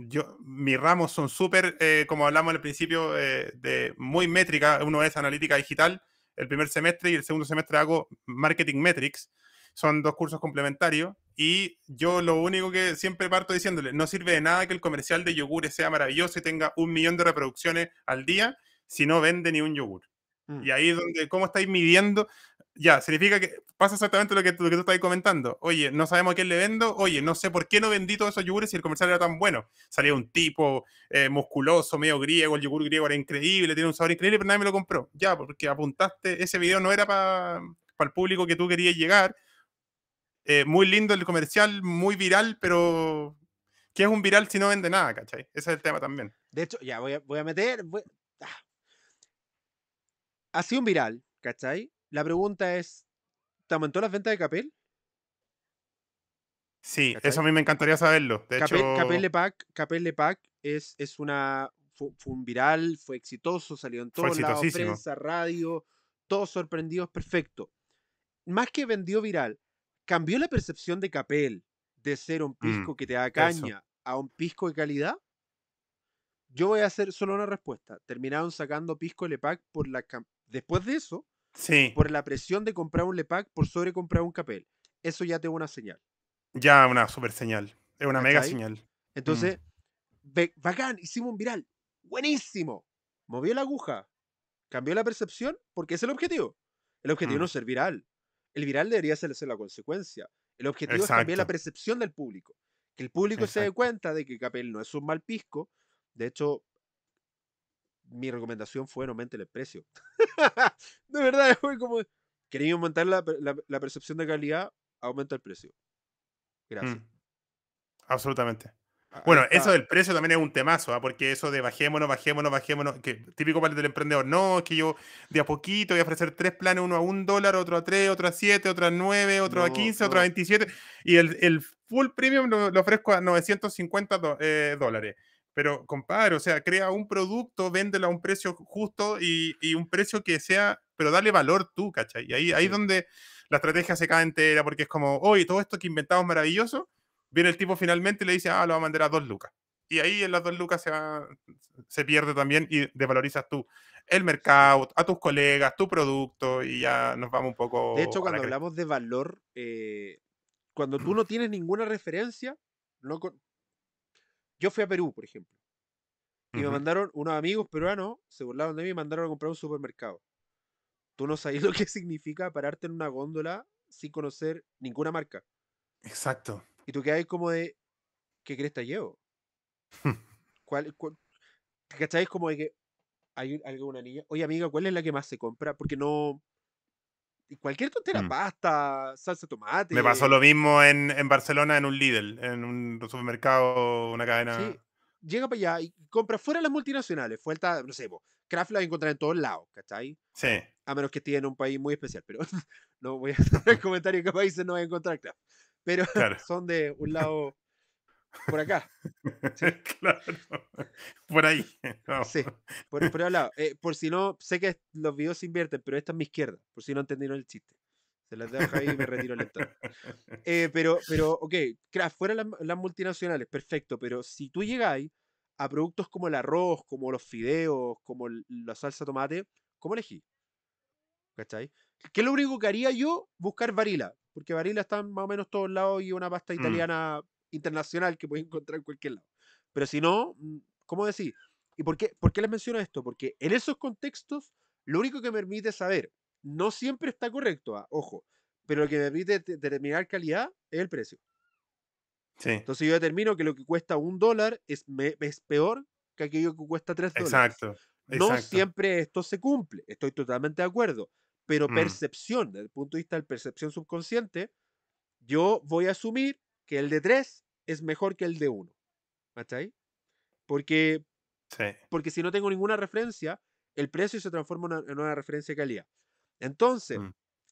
yo, mis ramos son súper, como hablamos al principio, de muy métrica. Uno es analítica digital el primer semestre y el segundo semestre hago marketing metrics. Son dos cursos complementarios y yo lo único que siempre parto diciéndole, no sirve de nada que el comercial de yogures sea maravilloso y tenga un millón de reproducciones al día si no vende ni un yogur. Mm. Y ahí es donde, ¿cómo estáis midiendo? Ya, significa que pasa exactamente lo que, lo que tú estás comentando. Oye, no sabemos a quién le vendo. Oye, no sé por qué no vendí todos esos yogures si el comercial era tan bueno. Salía un tipo eh, musculoso, medio griego, el yogur griego era increíble, tiene un sabor increíble, pero nadie me lo compró. Ya, porque apuntaste, ese video no era para para el público que tú querías llegar. Eh, muy lindo el comercial, muy viral, pero ¿qué es un viral si no vende nada, cachai? Ese es el tema también. De hecho, ya voy a, voy a meter, ha sido un viral, ¿cachai? La pregunta es, ¿te aumentó las ventas de Capel? Sí, eso a mí me encantaría saberlo. De Capel, hecho... Capel es, es una... Fue, un viral, fue exitoso, salió en todos lados, prensa, radio, todos sorprendidos, perfecto. Más que vendió viral, cambió la percepción de Capel de ser un mm, pisco que te da caña a un pisco de calidad. Yo voy a hacer solo una respuesta. Terminaron sacando Pisco Lepac por la después de eso, sí. por la presión de comprar un Lepac por sobre comprar un Capel. Eso ya te da una señal. Ya una super señal. Es una mega señal. Entonces, mm. bacán, hicimos un viral. Buenísimo. Movió la aguja. Cambió la percepción porque es el objetivo. El objetivo no mm. es ser viral. El viral debería ser la consecuencia. El objetivo es cambiar la percepción del público. Que el público se dé cuenta de que Capel no es un mal pisco, de hecho, mi recomendación fue no aumente el precio. de verdad, fue como, quería aumentar la, percepción de calidad, aumenta el precio. Gracias. Mm. Absolutamente. Ah, bueno, eso del precio también es un temazo, ¿ah? porque eso de bajémonos, bajémonos, bajémonos, que típico para del emprendedor, no, es que yo de a poquito voy a ofrecer tres planes, uno a un dólar, otro a tres, otro a siete, otro a nueve, otro a quince, otro a veintisiete, y el, full premium lo, ofrezco a 950 cincuenta eh, dólares. Pero, compadre, o sea, crea un producto, véndelo a un precio justo y, un precio que sea, pero dale valor tú, ¿cachai? Y ahí, ahí donde la estrategia se cae entera, porque es como, oye, todo esto que inventamos maravilloso, viene el tipo finalmente y le dice, ah, lo va a mandar a dos lucas. Y ahí en las dos lucas se, se pierde también y desvalorizas tú el mercado, a tus colegas, tu producto y ya nos vamos un poco. De hecho, cuando hablamos de valor, eh, cuando tú no tienes ninguna referencia, no, yo fui a Perú, por ejemplo. Y me mandaron unos amigos peruanos, se burlaron de mí y me mandaron a comprar un supermercado. Tú no sabes lo que significa pararte en una góndola sin conocer ninguna marca. Exacto. Y tú quedas como de, ¿qué crees te llevo? ¿Cuál, cuál? te como de que hay, alguna una niña? Oye, amiga, ¿cuál es la que más se compra? Porque no, cualquier tontera, mm. pasta, salsa tomate. Me pasó lo mismo en, en, Barcelona en un Lidl, en un supermercado, una cadena. Sí. Llega para allá y compra fuera las multinacionales. Falta, no sé, vos, Kraft la encontrar en todos lados, ¿cachai? Sí. A menos que esté en un país muy especial, pero no voy a hacer el comentario en qué países no voy a encontrar Kraft. Pero son de un lado por acá. claro, por ahí. Sí, por, por el lado. Eh, por si no, sé que los videos se invierten, pero esta es mi izquierda, por si no entendieron el chiste. Se las dejo ahí y me retiro lento. Eh, pero, pero, ok, craft, fuera las, las, multinacionales, perfecto, pero si tú llegáis a productos como el arroz, como los fideos, como la salsa tomate, ¿cómo elegí? ¿Cachai? ¿Qué es lo único que haría yo? Buscar varila, porque varila está más o menos todos lados y una pasta mm. italiana internacional que puedes encontrar en cualquier lado. Pero si no, mm, ¿cómo decir? ¿Y por qué, por qué les menciono esto? Porque en esos contextos, lo único que me permite saber, no siempre está correcto, ah, ojo, pero lo que me permite determinar calidad es el precio. Sí. Entonces yo determino que lo que cuesta un dólar es, peor que aquello que cuesta tres dólares. Exacto. No siempre esto se cumple, estoy totalmente de acuerdo, pero mm. percepción, desde el punto de vista de percepción subconsciente, yo voy a asumir que el de tres es mejor que el de uno ¿Cachai? Porque, porque si no tengo ninguna referencia, el precio se transforma en una referencia de calidad. Entonces, mm.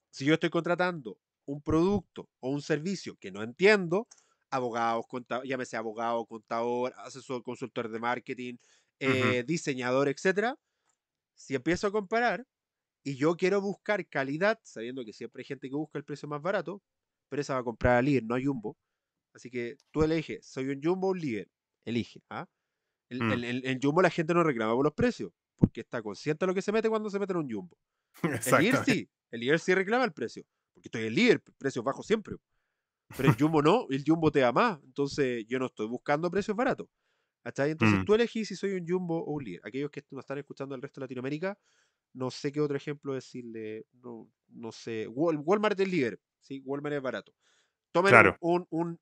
si yo estoy contratando un producto o un servicio que no entiendo, abogados, contador, llámese abogado, contador, asesor, consultor de marketing, eh, diseñador, etcétera, si empiezo a comparar y yo quiero buscar calidad, sabiendo que siempre hay gente que busca el precio más barato, pero esa va a comprar a ir, no hay Jumbo, Así que tú eliges, soy un jumbo o un líder. Elige. ¿ah? Mm. El, jumbo la gente no reclama por los precios, porque está consciente de lo que se mete cuando se mete en un jumbo. El líder sí, el líder sí reclama el precio, porque estoy el líder, precios bajos siempre. Pero el jumbo no, el jumbo te da más, entonces yo no estoy buscando precios baratos. ¿Hasta Entonces mm. tú elegís si soy un jumbo o un líder. Aquellos que nos están escuchando del resto de Latinoamérica, no sé qué otro ejemplo decirle, no, no sé, Walmart es líder, ¿sí? Walmart es barato tomen un, un,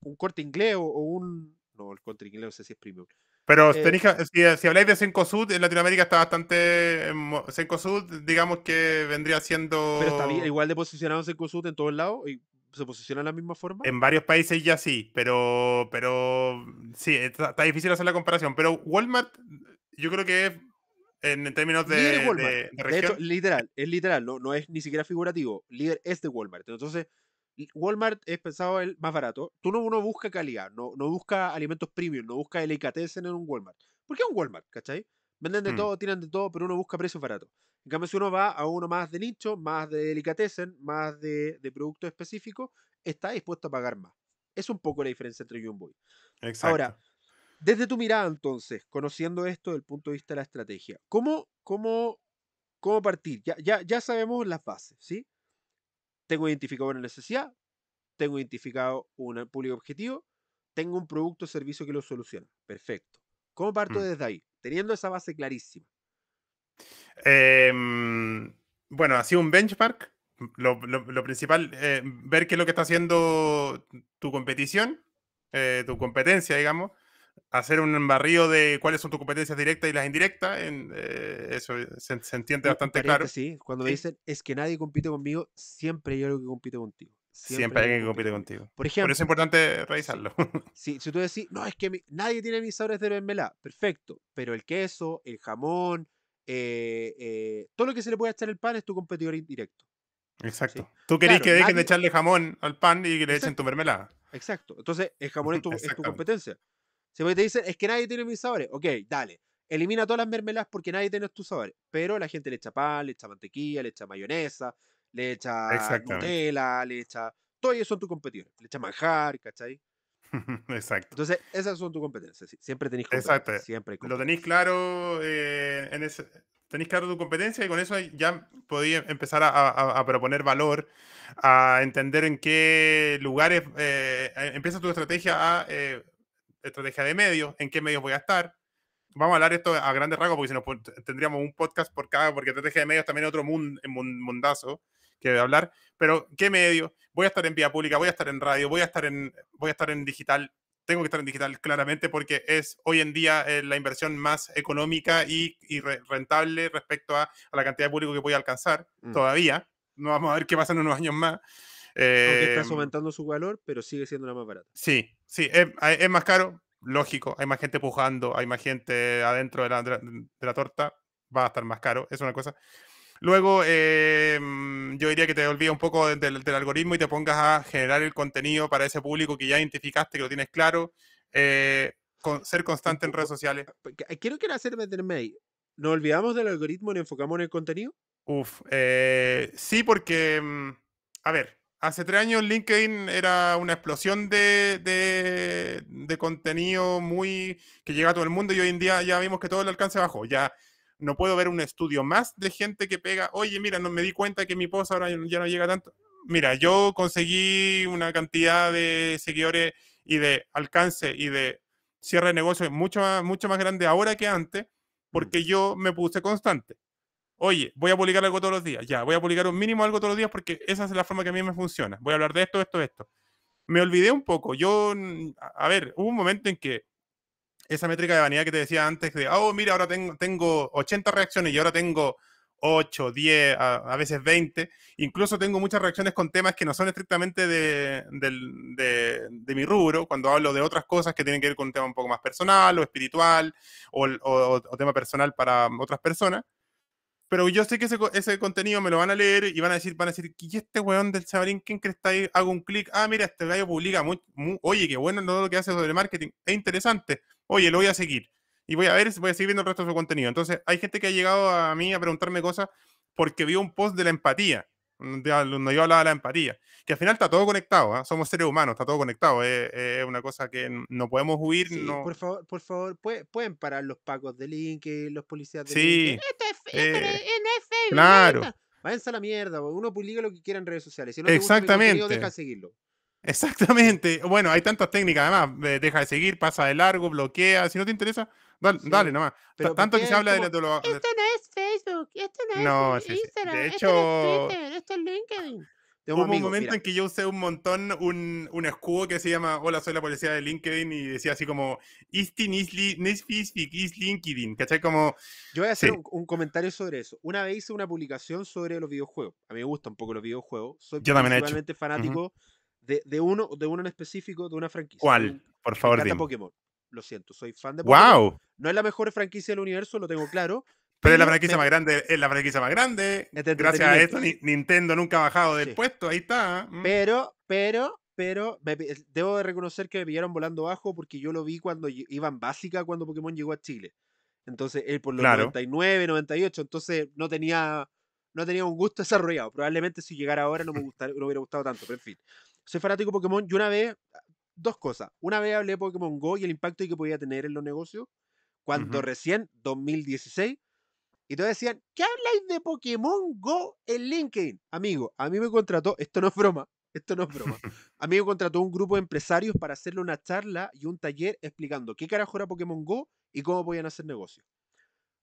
un, corte inglés o, un. No, el corte inglés no sé si es premium. Pero eh, si, si, habláis de Sencosud, en Latinoamérica está bastante. Sencosud, eh, digamos que vendría siendo. Pero está igual de posicionado Sencosud en todos lados. Y se posiciona de la misma forma? En varios países ya sí, pero, pero sí, está, difícil hacer la comparación. Pero Walmart, yo creo que es en, términos de, de, literal, es literal, no, no es ni siquiera figurativo. Líder es de Walmart. Entonces, Walmart es pensado el más barato. Tú no uno busca calidad, no, no busca alimentos premium, no busca delicatessen en un Walmart. ¿Por qué un Walmart? ¿Cachai? Venden de mm. todo, tiran de todo, pero uno busca precios baratos. En cambio, si uno va a uno más de nicho, más de delicatessen, más de, de productos está dispuesto a pagar más. Es un poco la diferencia entre Jumbo. Exacto. Ahora, desde tu mirada entonces, conociendo esto del punto de vista de la estrategia, ¿cómo, cómo, cómo partir? Ya, ya, ya sabemos las bases, ¿sí? Tengo identificado una necesidad, tengo identificado un eh, público objetivo, tengo un producto o servicio que lo soluciona. Perfecto. ¿Cómo parto mm. desde ahí? Teniendo esa base clarísima. Em, bueno, ha un benchmark. Lo, principal, eh, ver qué es lo que está haciendo tu competición, eh, tu competencia, digamos, hacer un embarrío de cuáles son tus competencias directas y las indirectas, eh, eso eh, se, entiende bastante claro. Sí, cuando me dicen es que nadie compite conmigo, siempre hay algo que compite contigo. Siempre, hay alguien que compite contigo. Por, ejemplo, eso es importante revisarlo. Sí, si tú decís, no, es que nadie tiene mis sabores de mermelada, perfecto, pero el queso, el jamón, eh, todo lo que se le puede echar al pan es tu competidor indirecto. Exacto. Tú querés que dejen de echarle jamón al pan y que le echen tu mermelada. Exacto. Entonces, el jamón es tu competencia. Si te dicen, es que nadie tiene mis sabores, ok, dale. Elimina todas las mermeladas porque nadie tiene tus sabores. Pero la gente le echa pan, le echa mantequilla, le echa mayonesa, le echa Nutella, le echa. Todos ellos son tus competidores. Le echa manjar, ¿cachai? Exacto. Entonces, esas son tus competencias. Siempre tenéis Exacto. Siempre Lo tenéis claro eh, en Tenéis claro tu competencia y con eso ya podéis empezar a, proponer valor, a entender en qué lugares eh, eh, empieza tu estrategia a eh, estrategia de medios, en qué medios voy a estar. Vamos a hablar esto a grandes rasgos porque si no tendríamos un podcast por cada, porque estrategia de medios también es otro mundo, mundazo que hablar, pero qué medios, voy a estar en vía pública, voy a estar en radio, voy a estar en, voy a estar en digital, tengo que estar en digital claramente porque es hoy en día eh, la inversión más económica y, rentable respecto a, la cantidad de público que voy a alcanzar mm. todavía. No vamos a ver qué pasa en unos años más. Eh, estás em aumentando su valor, pero sigue siendo la más barata. Sí, sí, es, ah, es, más caro, lógico. Hay más gente pujando, hay más gente adentro de la, de la torta, va a estar más caro, es una cosa. Luego, em, yo diría que te olvides un poco del, del, algoritmo y te pongas a generar el contenido para ese público que ya identificaste, que lo tienes claro. Eh, con, ser constante en redes sociales. Ah, ah, quiero que hacer ahí ¿Nos olvidamos del algoritmo y nos enfocamos en el contenido? Uf, eh, sí, porque. Mm, a ver, hace tres años LinkedIn era una explosión de, contenido muy que llega a todo el mundo y hoy en día ya vimos que todo el alcance bajó. Ya no puedo ver un estudio más de gente que pega, oye, mira, no me di cuenta que mi post ahora ya no llega tanto. Mira, yo conseguí una cantidad de seguidores y de alcance y de cierre de negocios mucho, mucho más grande ahora que antes mm. porque yo me puse constante. Oye, voy a publicar algo todos los días. Ya, voy a publicar un mínimo algo todos los días porque esa es la forma que a mí me funciona. Voy a hablar de esto, esto, esto. Me olvidé un poco. Yo, a ver, hubo un momento en que esa métrica de vanidad que te decía antes de, oh, mira, ahora tengo, tengo 80 reacciones y ahora tengo 8, 10, a, veces 20. Incluso tengo muchas reacciones con temas que no son estrictamente de, mi rubro, cuando hablo de otras cosas que tienen que ver con un tema un poco más personal o espiritual o tema personal para otras personas pero yo sé que ese, contenido me lo van a leer y van a decir, van a decir, ¿y este weón del Sabarín quién que está Hago un clic, ah, mira, este gallo publica, muy, oye, qué bueno lo que hace sobre marketing, es interesante, oye, lo voy a seguir. Y voy a ver, voy a seguir viendo el resto de su contenido. Entonces, hay gente que ha llegado a mí a preguntarme cosas porque vio un post de la empatía donde yo hablaba de la empatía, que al final está todo conectado, ¿ah? somos seres humanos, está todo conectado, eh, eh, es, una cosa que no podemos huir. Por favor, por favor, ¿pueden, parar los pacos de LinkedIn, los policías de sí, este este eh, claro. Váyanse a la mierda, uno publica lo que quiera en redes sociales. Si no Exactamente. deja de seguirlo. Exactamente. Bueno, hay tantas técnicas, además, deja de seguir, pasa de largo, bloquea, si no te interesa, Dale, dale nomás. Pero Tanto que se habla de la de. Este no es Facebook, este no, es sí, Instagram, de hecho, Este no es Twitter, esto es LinkedIn. Hubo un, momento en que yo usé un montón un, un, escudo que se llama Hola, soy la policía de LinkedIn y decía así como Istin is LinkedIn, ¿cachai? Como, yo voy a hacer un, comentario sobre eso. Una vez hice una publicación sobre los videojuegos. A mí me gustan un poco los videojuegos. Soy yo también he fanático de, de, uno, de uno en específico, de una franquicia. ¿Cuál? Por favor, dime. Pokémon lo siento, soy fan de Pokémon. No es la mejor franquicia del universo, lo tengo claro. Pero es la franquicia más grande, es la franquicia más grande. Gracias a esto, Nintendo nunca ha bajado del puesto, ahí está. Mm. Pero, pero, pero, debo de reconocer que me pillaron volando bajo porque yo lo vi cuando iban básica cuando Pokémon llegó a Chile. Entonces, él eh, por los 99, 98, entonces no tenía, no tenía un gusto desarrollado. Probablemente si llegara ahora no me, gustaría no hubiera gustado tanto, pero en fin. Soy fanático de Pokémon. y una vez, dos cosas. Una vez hablé de Pokémon Go y el impacto que podía tener en los negocios, cuando recién, 2016, y todos decían, ¿qué habláis de Pokémon Go en LinkedIn? Amigo, a mí me contrató, esto no es broma, esto no es broma, a mí me contrató un grupo de empresarios para hacerle una charla y un taller explicando qué carajo era Pokémon Go y cómo podían hacer negocios.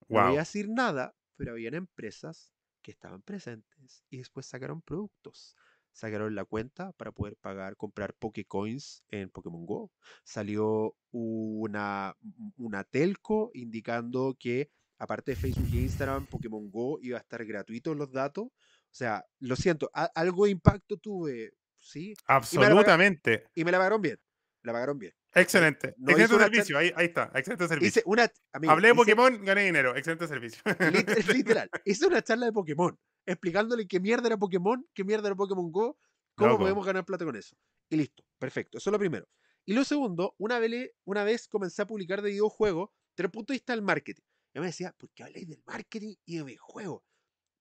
No voy a decir nada, pero habían empresas que estaban presentes y después sacaron productos sacaron la cuenta para poder pagar, comprar Pokécoins en Pokémon Go. Salió una, una telco indicando que, aparte de Facebook e Instagram, Pokémon Go iba a estar gratuito en los datos. O sea, lo siento, algo impacto tuve, ¿sí? Absolutamente. Y me, la pagaron bien. La pagaron bien. Excelente. excelente servicio, ahí, está. Excelente servicio. Una, Hablé de Pokémon, gané dinero. Excelente servicio. Literal. hice una charla de Pokémon explicándole qué mierda era Pokémon, qué mierda era Pokémon Go, cómo podemos ganar plata con eso. Y listo, perfecto. Eso es lo primero. Y lo segundo, una vez, una comencé a publicar de videojuegos, tres el punto de vista del marketing. Yo me decía, ¿por qué habláis del marketing y de videojuegos?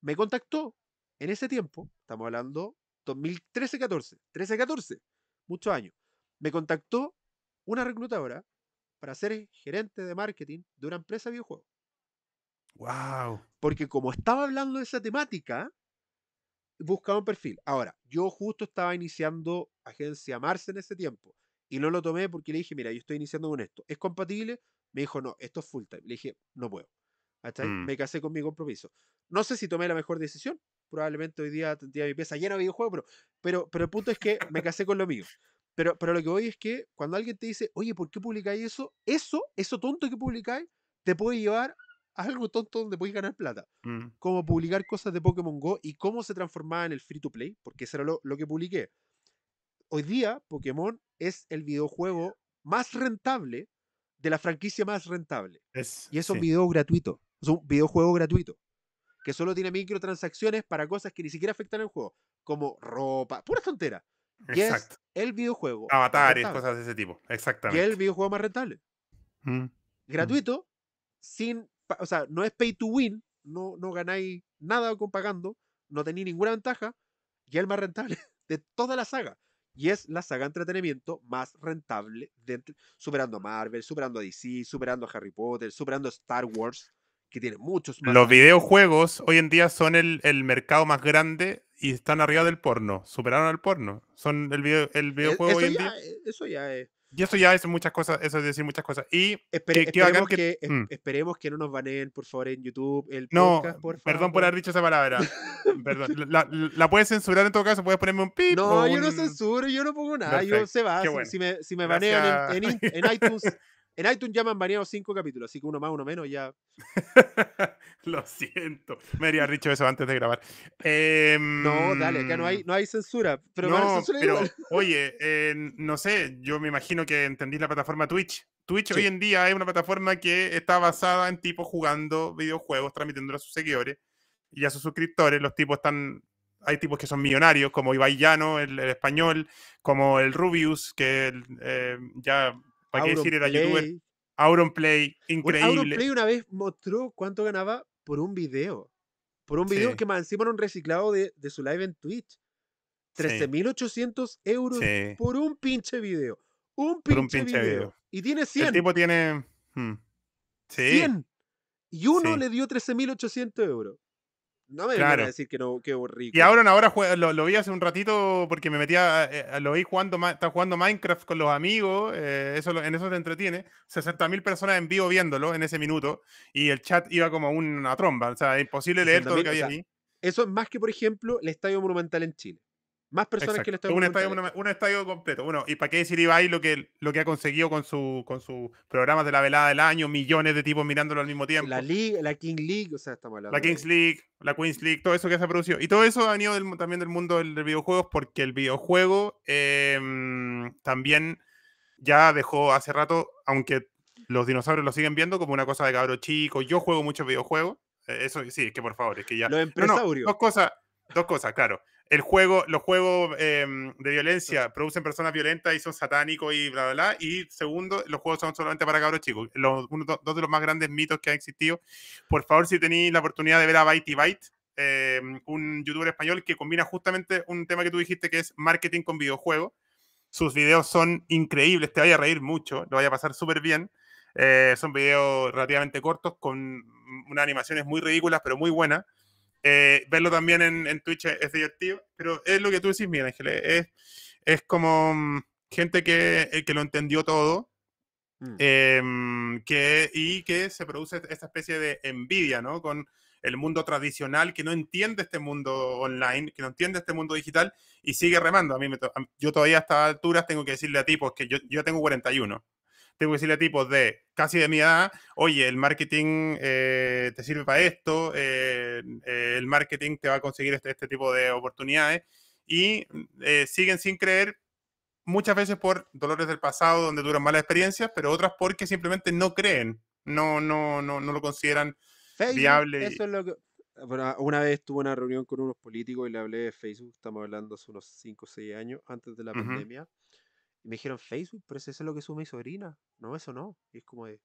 Me contactó en ese tiempo, estamos hablando 2013-14, 13-14, muchos años. Me contactó una reclutadora para ser gerente de marketing de una empresa de videojuegos. Wow. Porque como estaba hablando de esa temática, buscaba un perfil. Ahora, yo justo estaba iniciando agencia Mars en ese tiempo y no lo tomé porque le dije, mira, yo estoy iniciando con esto. ¿Es compatible? Me dijo, no, esto es full time. Le dije, no puedo. Hasta mm. Me casé con mi compromiso. No sé si tomé la mejor decisión. Probablemente hoy día tendría mi pieza llena de videojuegos, pero, pero, pero el punto es que me casé con lo mío. Pero, pero lo que voy es que cuando alguien te dice, oye, ¿por qué publicáis eso? Eso, eso tonto que publicáis, te puede llevar algo tonto donde puedes ganar plata. Cómo mm. Como publicar cosas de Pokémon Go y cómo se transformaba en el free to play, porque eso era lo, que publiqué. Hoy día, Pokémon es el videojuego más rentable de la franquicia más rentable. y es un video gratuito. Es un videojuego gratuito. Que solo tiene microtransacciones para cosas que ni siquiera afectan al juego. Como ropa, pura tontera. Y es el videojuego. Avatares, cosas de ese tipo. Exactamente. Y es el videojuego más rentable. Mm. Gratuito, sin o sea, no es pay to win, no, no ganáis nada con pagando, no tenéis ninguna ventaja, y es el más rentable de toda la saga. Y es la saga de entretenimiento más rentable, superando a Marvel, superando a DC, superando a Harry Potter, superando a Star Wars, que tiene muchos más. Los videojuegos hoy en día son el, mercado más grande y están arriba del porno, superaron al porno. Son el, e, videojuego hoy en día. E, eso ya es. Y eso ya es muchas cosas, eso es decir muchas cosas. Y esperemos, que, mm. esperemos que no nos baneen, por favor, en YouTube. El podcast, no, por favor. perdón por haber dicho esa palabra. perdón. La, puedes censurar en todo caso, puedes ponerme un pico. No, yo no censuro, yo no pongo nada, yo se va. Si, me, si me banean en, en, en, iTunes, En iTunes ya me han baneado cinco capítulos, así que uno más, uno menos, ya. Lo siento. Me habría dicho eso antes de grabar. no, dale, acá no hay, em, no hay censura. Pero, no, pero oye, no sé, yo me imagino que entendís la plataforma Twitch. Twitch hoy en día es una plataforma que está basada en tipos jugando videojuegos, transmitiéndolo a sus seguidores y a sus suscriptores. Los tipos están. Hay tipos que son millonarios, como Ibai Llano, el, español, como el Rubius, que eh, ya ¿Para qué decir? Era youtuber. Auronplay, increíble. Auron Auronplay una vez mostró cuánto ganaba por un video. Por un video que más encima era un reciclado de, su live en Twitch. 13.800 euros por un pinche video. Un pinche, video. Y tiene 100. El tipo tiene. 100. Hmm, y uno le dio 13.800 euros. No me claro. a decir que no, que rico. Y ahora, ahora lo, vi hace un ratito porque me metía, eh, eh, lo vi jugando, está jugando Minecraft con los amigos, eh, eso, en eso te entretiene. 60.000 personas en vivo viéndolo en ese minuto y el chat iba como una tromba, o sea, imposible leer todo lo que había ahí. Eso es más que, por ejemplo, el Estadio Monumental en Chile. Más personas que el estadio. Un estadio, un, estadio, completo. Bueno, y para qué decir Ibai lo que, lo que ha conseguido con sus con su programas de la velada del año, millones de tipos mirándolo al mismo tiempo. La, League, la King League, o sea, estamos hablando. La Kings League, la Queens League, todo eso que se ha producido. Y todo eso ha venido también del mundo del, videojuegos porque el videojuego em, también ya dejó hace rato, aunque los dinosaurios lo siguen viendo como una cosa de cabro chico. Yo juego muchos videojuegos. Eh, eso sí, es que por favor, es que ya. Los empresarios. dos cosas, dos cosas, claro el juego, los juegos em, de violencia producen personas violentas y son satánicos y bla, bla, bla. Y segundo, los juegos son solamente para cabros chicos. Los, dos de los más grandes mitos que han existido. Por favor, si tenéis la oportunidad de ver a Byte y Byte, em, un youtuber español que combina justamente un tema que tú dijiste que es marketing con videojuegos. Sus videos son increíbles, te vaya a reír mucho, lo vaya a pasar súper bien. Eh, son videos relativamente cortos con mm, unas animaciones muy ridículas, pero muy buenas. Eh, verlo también en, Twitch es, directivo, pero es lo que tú decís, mira, es, es como mm, gente eh, que, lo entendió todo mm. em, y que se produce esta especie de envidia, ¿no? Con el mundo tradicional que no entiende este mundo online, que no entiende este mundo digital y sigue remando. A mí me yo todavía a estas alturas tengo que decirle a ti, que yo, yo tengo 41 tengo que decirle a tipos de casi de mi edad, oye, el marketing eh, te sirve para esto, eh, eh, el marketing te va a conseguir este, este tipo de oportunidades y siguen sin creer muchas veces por dolores del pasado donde duran malas experiencias, pero otras porque simplemente no creen, no, no, no, no lo consideran viable. Eso lo una vez tuve una reunión con unos políticos y le hablé de Facebook, estamos hablando hace unos 5 o 6 años, antes de la pandemia, me dijeron, Facebook, pero ese es lo que sube mi sobrina. No, eso no. es como de,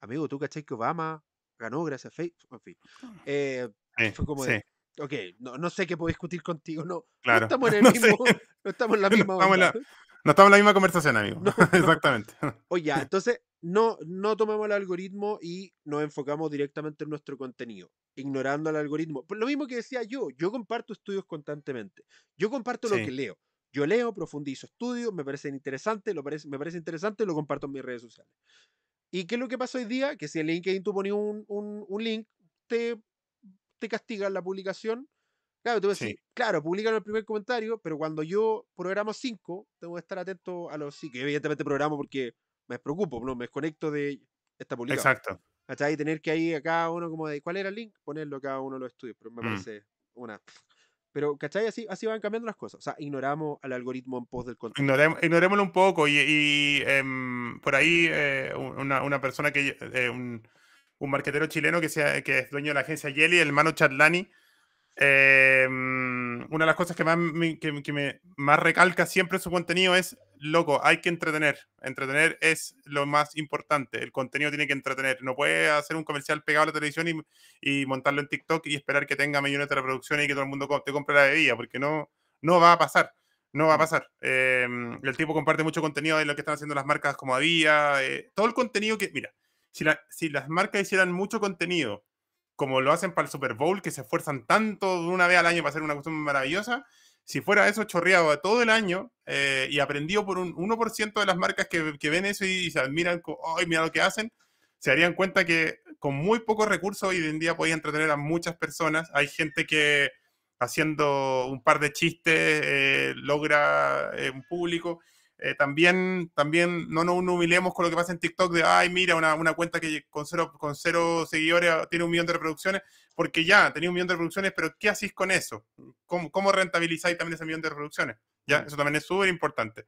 amigo, tú cachai que Obama ganó gracias a Facebook. En fin. Ah. Eh, fue como de, ok, no, sé qué puedo discutir contigo. No, estamos en la misma onda. no estamos en la misma conversación, amigo. Exactamente. Oye, entonces no, no tomamos el algoritmo y nos enfocamos directamente en nuestro contenido, ignorando el algoritmo. lo mismo que decía yo, yo comparto estudios constantemente. Yo comparto lo que leo. Yo leo, profundizo, estudio, me parece interesante, lo me parece interesante lo comparto en mis redes sociales. ¿Y qué es lo que pasa hoy día? Que si en LinkedIn tú pones un, un, link, te, te castigan la publicación. Claro, tú decir claro, publican el primer comentario, pero cuando yo programo cinco, tengo que estar atento a los sí, que evidentemente programo porque me preocupo, no me desconecto de esta publicación. Exacto. Hasta tener que ir a cada uno como de cuál era el link, ponerlo cada uno lo los estudios, pero me mm. parece una pero, ¿cachai? Así, así van cambiando las cosas. O sea, ignoramos al algoritmo en pos del control ignorémoslo un poco. Y, y em, por ahí, eh, una, una, persona que. Eh, un, un marquetero chileno que, sea, que es dueño de la agencia Yeli, el hermano Chatlani, Em, una de las cosas que, más, me, que, me, más recalca siempre su contenido es, loco, hay que entretener. Entretener es lo más importante. El contenido tiene que entretener. No puede hacer un comercial pegado a la televisión y, y montarlo en TikTok y esperar que tenga millones de reproducciones y que todo el mundo te compre la bebida, porque no, no va a pasar. No va a mm. pasar. Em, el tipo comparte mucho contenido de lo que están haciendo las marcas como había. Eh, todo el contenido que, mira, si, si las marcas hicieran mucho contenido como lo hacen para el Super Bowl, que se esfuerzan tanto de una vez al año para hacer una cuestión maravillosa, si fuera eso chorreado todo el año eh, y aprendido por un 1% de las marcas que, ven eso y, se admiran, ¡ay, mira lo que hacen! Se darían cuenta que con muy pocos recursos hoy en día podía entretener a muchas personas. Hay gente que haciendo un par de chistes eh, logra eh, un público. Eh, también, también no nos humilemos con lo que pasa en TikTok de, ay, mira, una, cuenta que con cero, con cero seguidores ah, tiene un millón de reproducciones, porque ya, tenía un millón de reproducciones, pero ¿qué haces con eso? ¿Cómo, cómo rentabilizáis también ese millón de reproducciones? ¿Ya? Mm. Eso también es súper importante.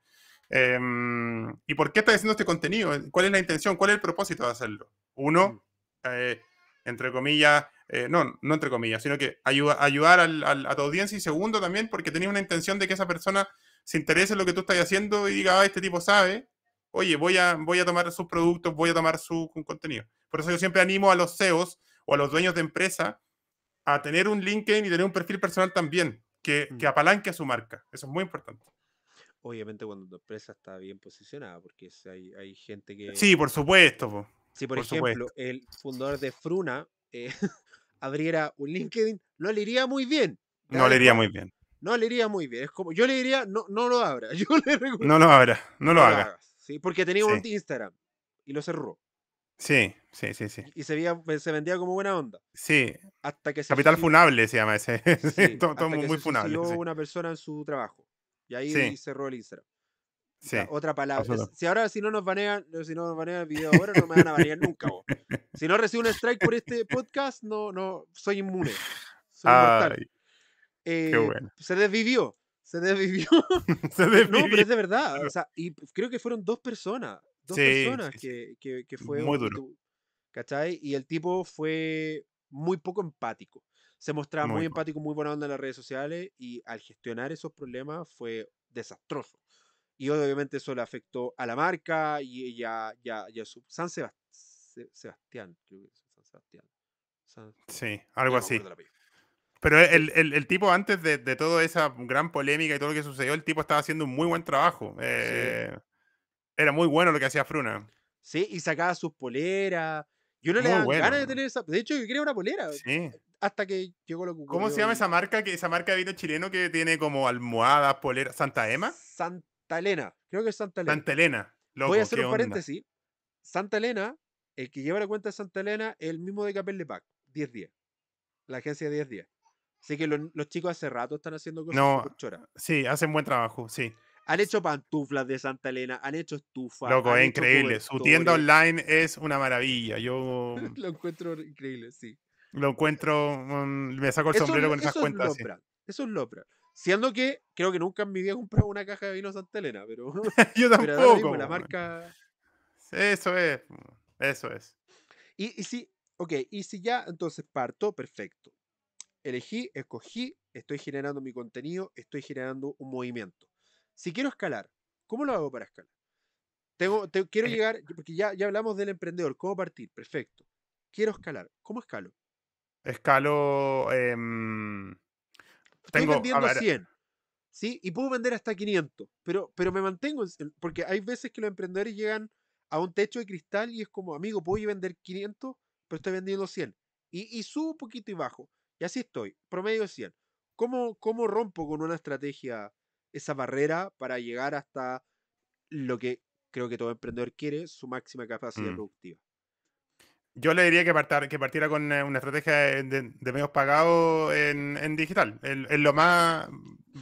Em, ¿Y por qué estás haciendo este contenido? ¿Cuál es la intención? ¿Cuál es el propósito de hacerlo? Uno, mm. eh, entre comillas, eh, no, no entre comillas, sino que ayuda, ayudar a tu audiencia y segundo también porque tenías una intención de que esa persona se interese en lo que tú estás haciendo y diga, ah, este tipo sabe, oye, voy a, voy a tomar sus productos, voy a tomar su contenido. Por eso yo siempre animo a los CEOs o a los dueños de empresa a tener un LinkedIn y tener un perfil personal también, que, mm. apalanque a su marca. Eso es muy importante. Obviamente cuando tu empresa está bien posicionada, porque hay, gente que... Sí, por supuesto. Si, por, ejemplo, el fundador de Fruna eh, abriera un LinkedIn, no le iría muy bien. No le iría muy bien. No le iría muy bien. Es como, yo le diría, no, no lo abra. Yo le no lo abra, no, lo, haga. ¿sí? Porque tenía un Instagram y lo cerró. Sí, sí, sí, sí. Y se, pues, se vendía como buena onda. Sí. Hasta que se Capital Funable se llama ese. Sí, todo, muy funable, se una persona en su trabajo. Y ahí cerró el Instagram. Sí. otra palabra. si ahora si no nos banean, eh, si no nos banean el video ahora, no me van a banear nunca. Si no recibo un strike por este podcast, no, no, soy inmune. Soy Eh, se desvivió, se desvivió. No, pero es de verdad. y creo que fueron dos personas, dos personas Que, fue... ¿Cachai? Y el tipo fue muy poco empático. Se mostraba muy, empático, muy buena onda en las redes sociales y al gestionar esos problemas fue desastroso. Y obviamente eso le afectó a la marca y a ya, ya su San Sebastián, creo que es San Sebastián. Sí, algo así. Pero el, tipo, antes de, toda esa gran polémica y todo lo que sucedió, el tipo estaba haciendo un muy buen trabajo. Eh, era muy bueno lo que hacía Fruna. Sí, y sacaba sus poleras. Yo no le daba ganas de tener esa. De hecho, yo quería una polera. Sí. Hasta que llegó lo ¿Cómo se llama esa marca? Que, esa marca de vino chileno que tiene como almohadas, poleras. ¿Santa Emma? Santa Elena. Creo que es Santa Elena. Santa Elena. Voy a hacer un paréntesis. Santa Elena, el que lleva la cuenta de Santa Elena, el mismo de Capel de Pac. 10 días. La agencia de 10 días. Sé que los, chicos hace rato están haciendo cosas no, choras. Sí, hacen buen trabajo, sí. Han hecho pantuflas de Santa Elena, han hecho estufas. Loco, es increíble. Su tienda online es una maravilla. Yo lo encuentro increíble, sí. Lo encuentro, me saco el sombrero con esas cuentas. Eso es Lopra. Siendo que creo que nunca en mi vida he comprado una caja de vino Santa Elena, pero. Yo tampoco. la marca. Eso es. Eso es. Y, y si, ok, y si ya entonces parto, perfecto elegí, escogí, estoy generando mi contenido, estoy generando un movimiento. Si quiero escalar, ¿cómo lo hago para escalar? Tengo, quiero llegar, porque ya, ya hablamos del emprendedor, cómo partir, perfecto. Quiero escalar, ¿cómo escalo? Escalo. Em, estoy vendiendo 100, ¿sí? Y puedo vender hasta 500, pero, pero me mantengo, porque hay veces que los emprendedores llegan a un techo de cristal y es como, amigo, puedo vender 500, pero estoy vendiendo 100. Y, y subo un poquito y bajo. Y así estoy, promedio 100. ¿Cómo, ¿Cómo rompo con una estrategia esa barrera para llegar hasta lo que creo que todo emprendedor quiere, su máxima capacidad mm. productiva? Yo le diría que, que partiera con eh, una estrategia eh, de, medios pagados en, digital. Es lo más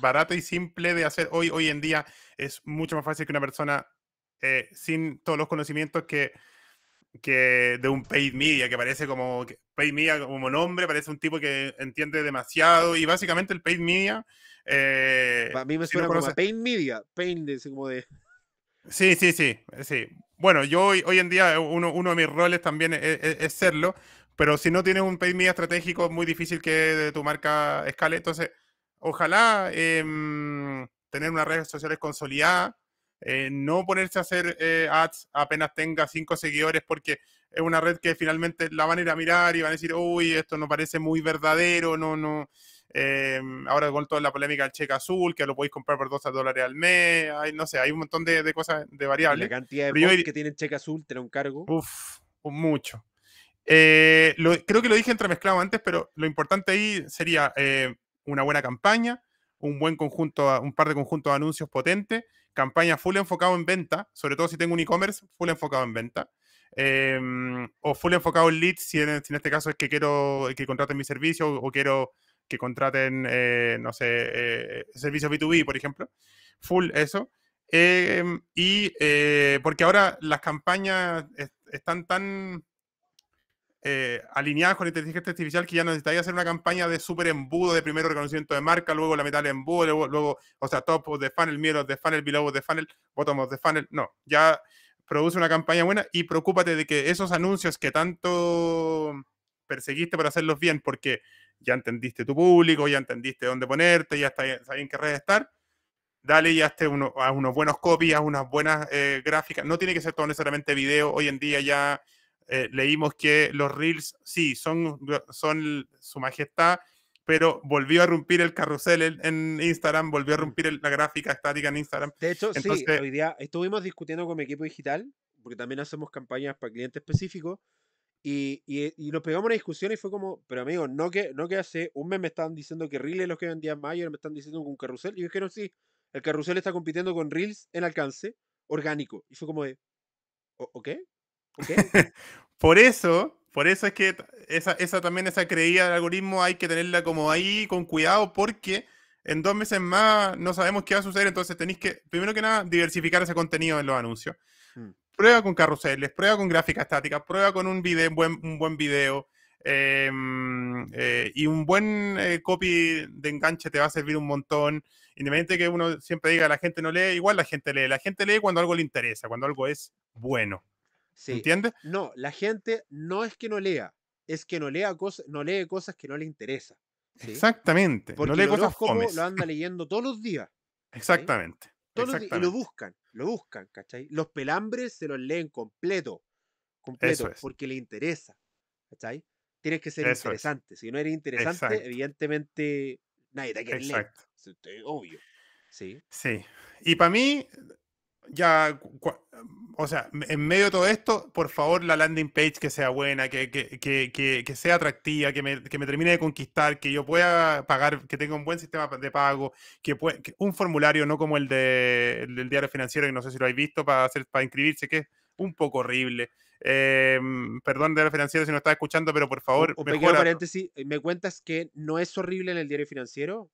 barato y simple de hacer hoy. Hoy en día es mucho más fácil que una persona eh, sin todos los conocimientos que que de un paid media, que parece como paid media como nombre, parece un tipo que entiende demasiado y básicamente el paid media... Eh, a mí me suena como paid media, paid, de, como de... Sí, sí, sí, eh, sí. Bueno, yo hoy, en día eh, uno, de mis roles también es, serlo, pero si no tienes un paid media estratégico es muy difícil que tu marca escale, entonces ojalá em, tener unas redes sociales consolidadas eh, no ponerse a hacer eh, ads apenas tenga cinco seguidores porque es una red que finalmente la van a ir a mirar y van a decir, uy, esto no parece muy verdadero, no, no. Em, ahora con toda la polémica del cheque azul, que lo podéis comprar por 12 dólares al mes, no sé, hay un montón de, de cosas, de variables. la cantidad de que tienen cheque azul, tiene un cargo. Uf, mucho. Eh, creo que lo dije entremezclado antes, pero lo importante ahí sería una buena campaña, un buen conjunto, un par de conjuntos de anuncios potentes campaña full enfocado en venta, sobre todo si tengo un e-commerce, full enfocado en venta. Em, o full enfocado en leads, si en, este caso es que quiero que contraten mi servicio o, quiero que contraten, eh, no sé, eh, servicios B2B, por ejemplo. Full eso. Em, y eh, porque ahora las campañas están tan eh, alineadas con la inteligencia artificial que ya no necesitaría hacer una campaña de súper embudo, de primero reconocimiento de marca, luego la mitad del embudo, luego, o sea, top of the funnel, middle of the funnel, below of the funnel, bottom of the funnel. No, ya produce una campaña buena y preocúpate de que esos anuncios que tanto perseguiste para hacerlos bien, porque ya entendiste tu público, ya entendiste dónde ponerte, ya sabes en qué red estar, dale ya hazte a unos buenos copies, a unas buenas eh, gráficas. No tiene que ser todo necesariamente video. Hoy en día ya eh, leímos que los reels, sí, son, son su majestad, pero volvió a romper el carrusel en, Instagram, volvió a romper la gráfica estática en Instagram. De hecho, sí, hoy día estuvimos discutiendo con mi equipo digital, porque también hacemos campañas para clientes específicos, y, y, nos pegamos una discusión y fue como, pero amigo, no que, no que hace un mes me estaban diciendo que Reels es los que vendían más y ahora me están diciendo con carrusel. Y yo no, sí, el carrusel está compitiendo con Reels en alcance orgánico. Y fue como de, ¿ok? por eso, por eso es que esa, esa también, esa creída del algoritmo hay que tenerla como ahí con cuidado porque en dos meses más no sabemos qué va a suceder, entonces tenéis que, primero que nada, diversificar ese contenido en los anuncios. Mm. Prueba con carruseles, prueba con gráficas estática, prueba con un, video, buen, un buen video. Em, eh, y un buen eh, copy de enganche te va a servir un montón. Independiente de que uno siempre diga la gente no lee, igual la gente lee. La gente lee cuando algo le interesa, cuando algo es bueno. ¿Entiendes? No, la gente no es que no lea, es que no, lea cosas, no lee cosas que no le interesan. Exactamente. Porque no lee cosas como lo anda leyendo todos los días. Exactamente. y lo buscan, lo buscan, ¿cachai? Los pelambres se los leen completo, completo, porque le interesa, ¿cachai? Tienes que ser interesante. Si no eres interesante, evidentemente nadie te quiere leer. Obvio. Sí. Sí. Y para mí, ya, o sea, en medio de todo esto, por favor, la landing page que sea buena, que, sea atractiva, que me, termine de conquistar, que yo pueda pagar, que tenga un buen sistema de pago, que, un formulario no como el, de, del diario financiero, que no sé si lo habéis visto, para, hacer, para inscribirse, que es un poco horrible. Em, perdón, diario financiero, si no estás escuchando, pero por favor, Un Un paréntesis, eh, ¿me cuentas que no es horrible en el diario financiero?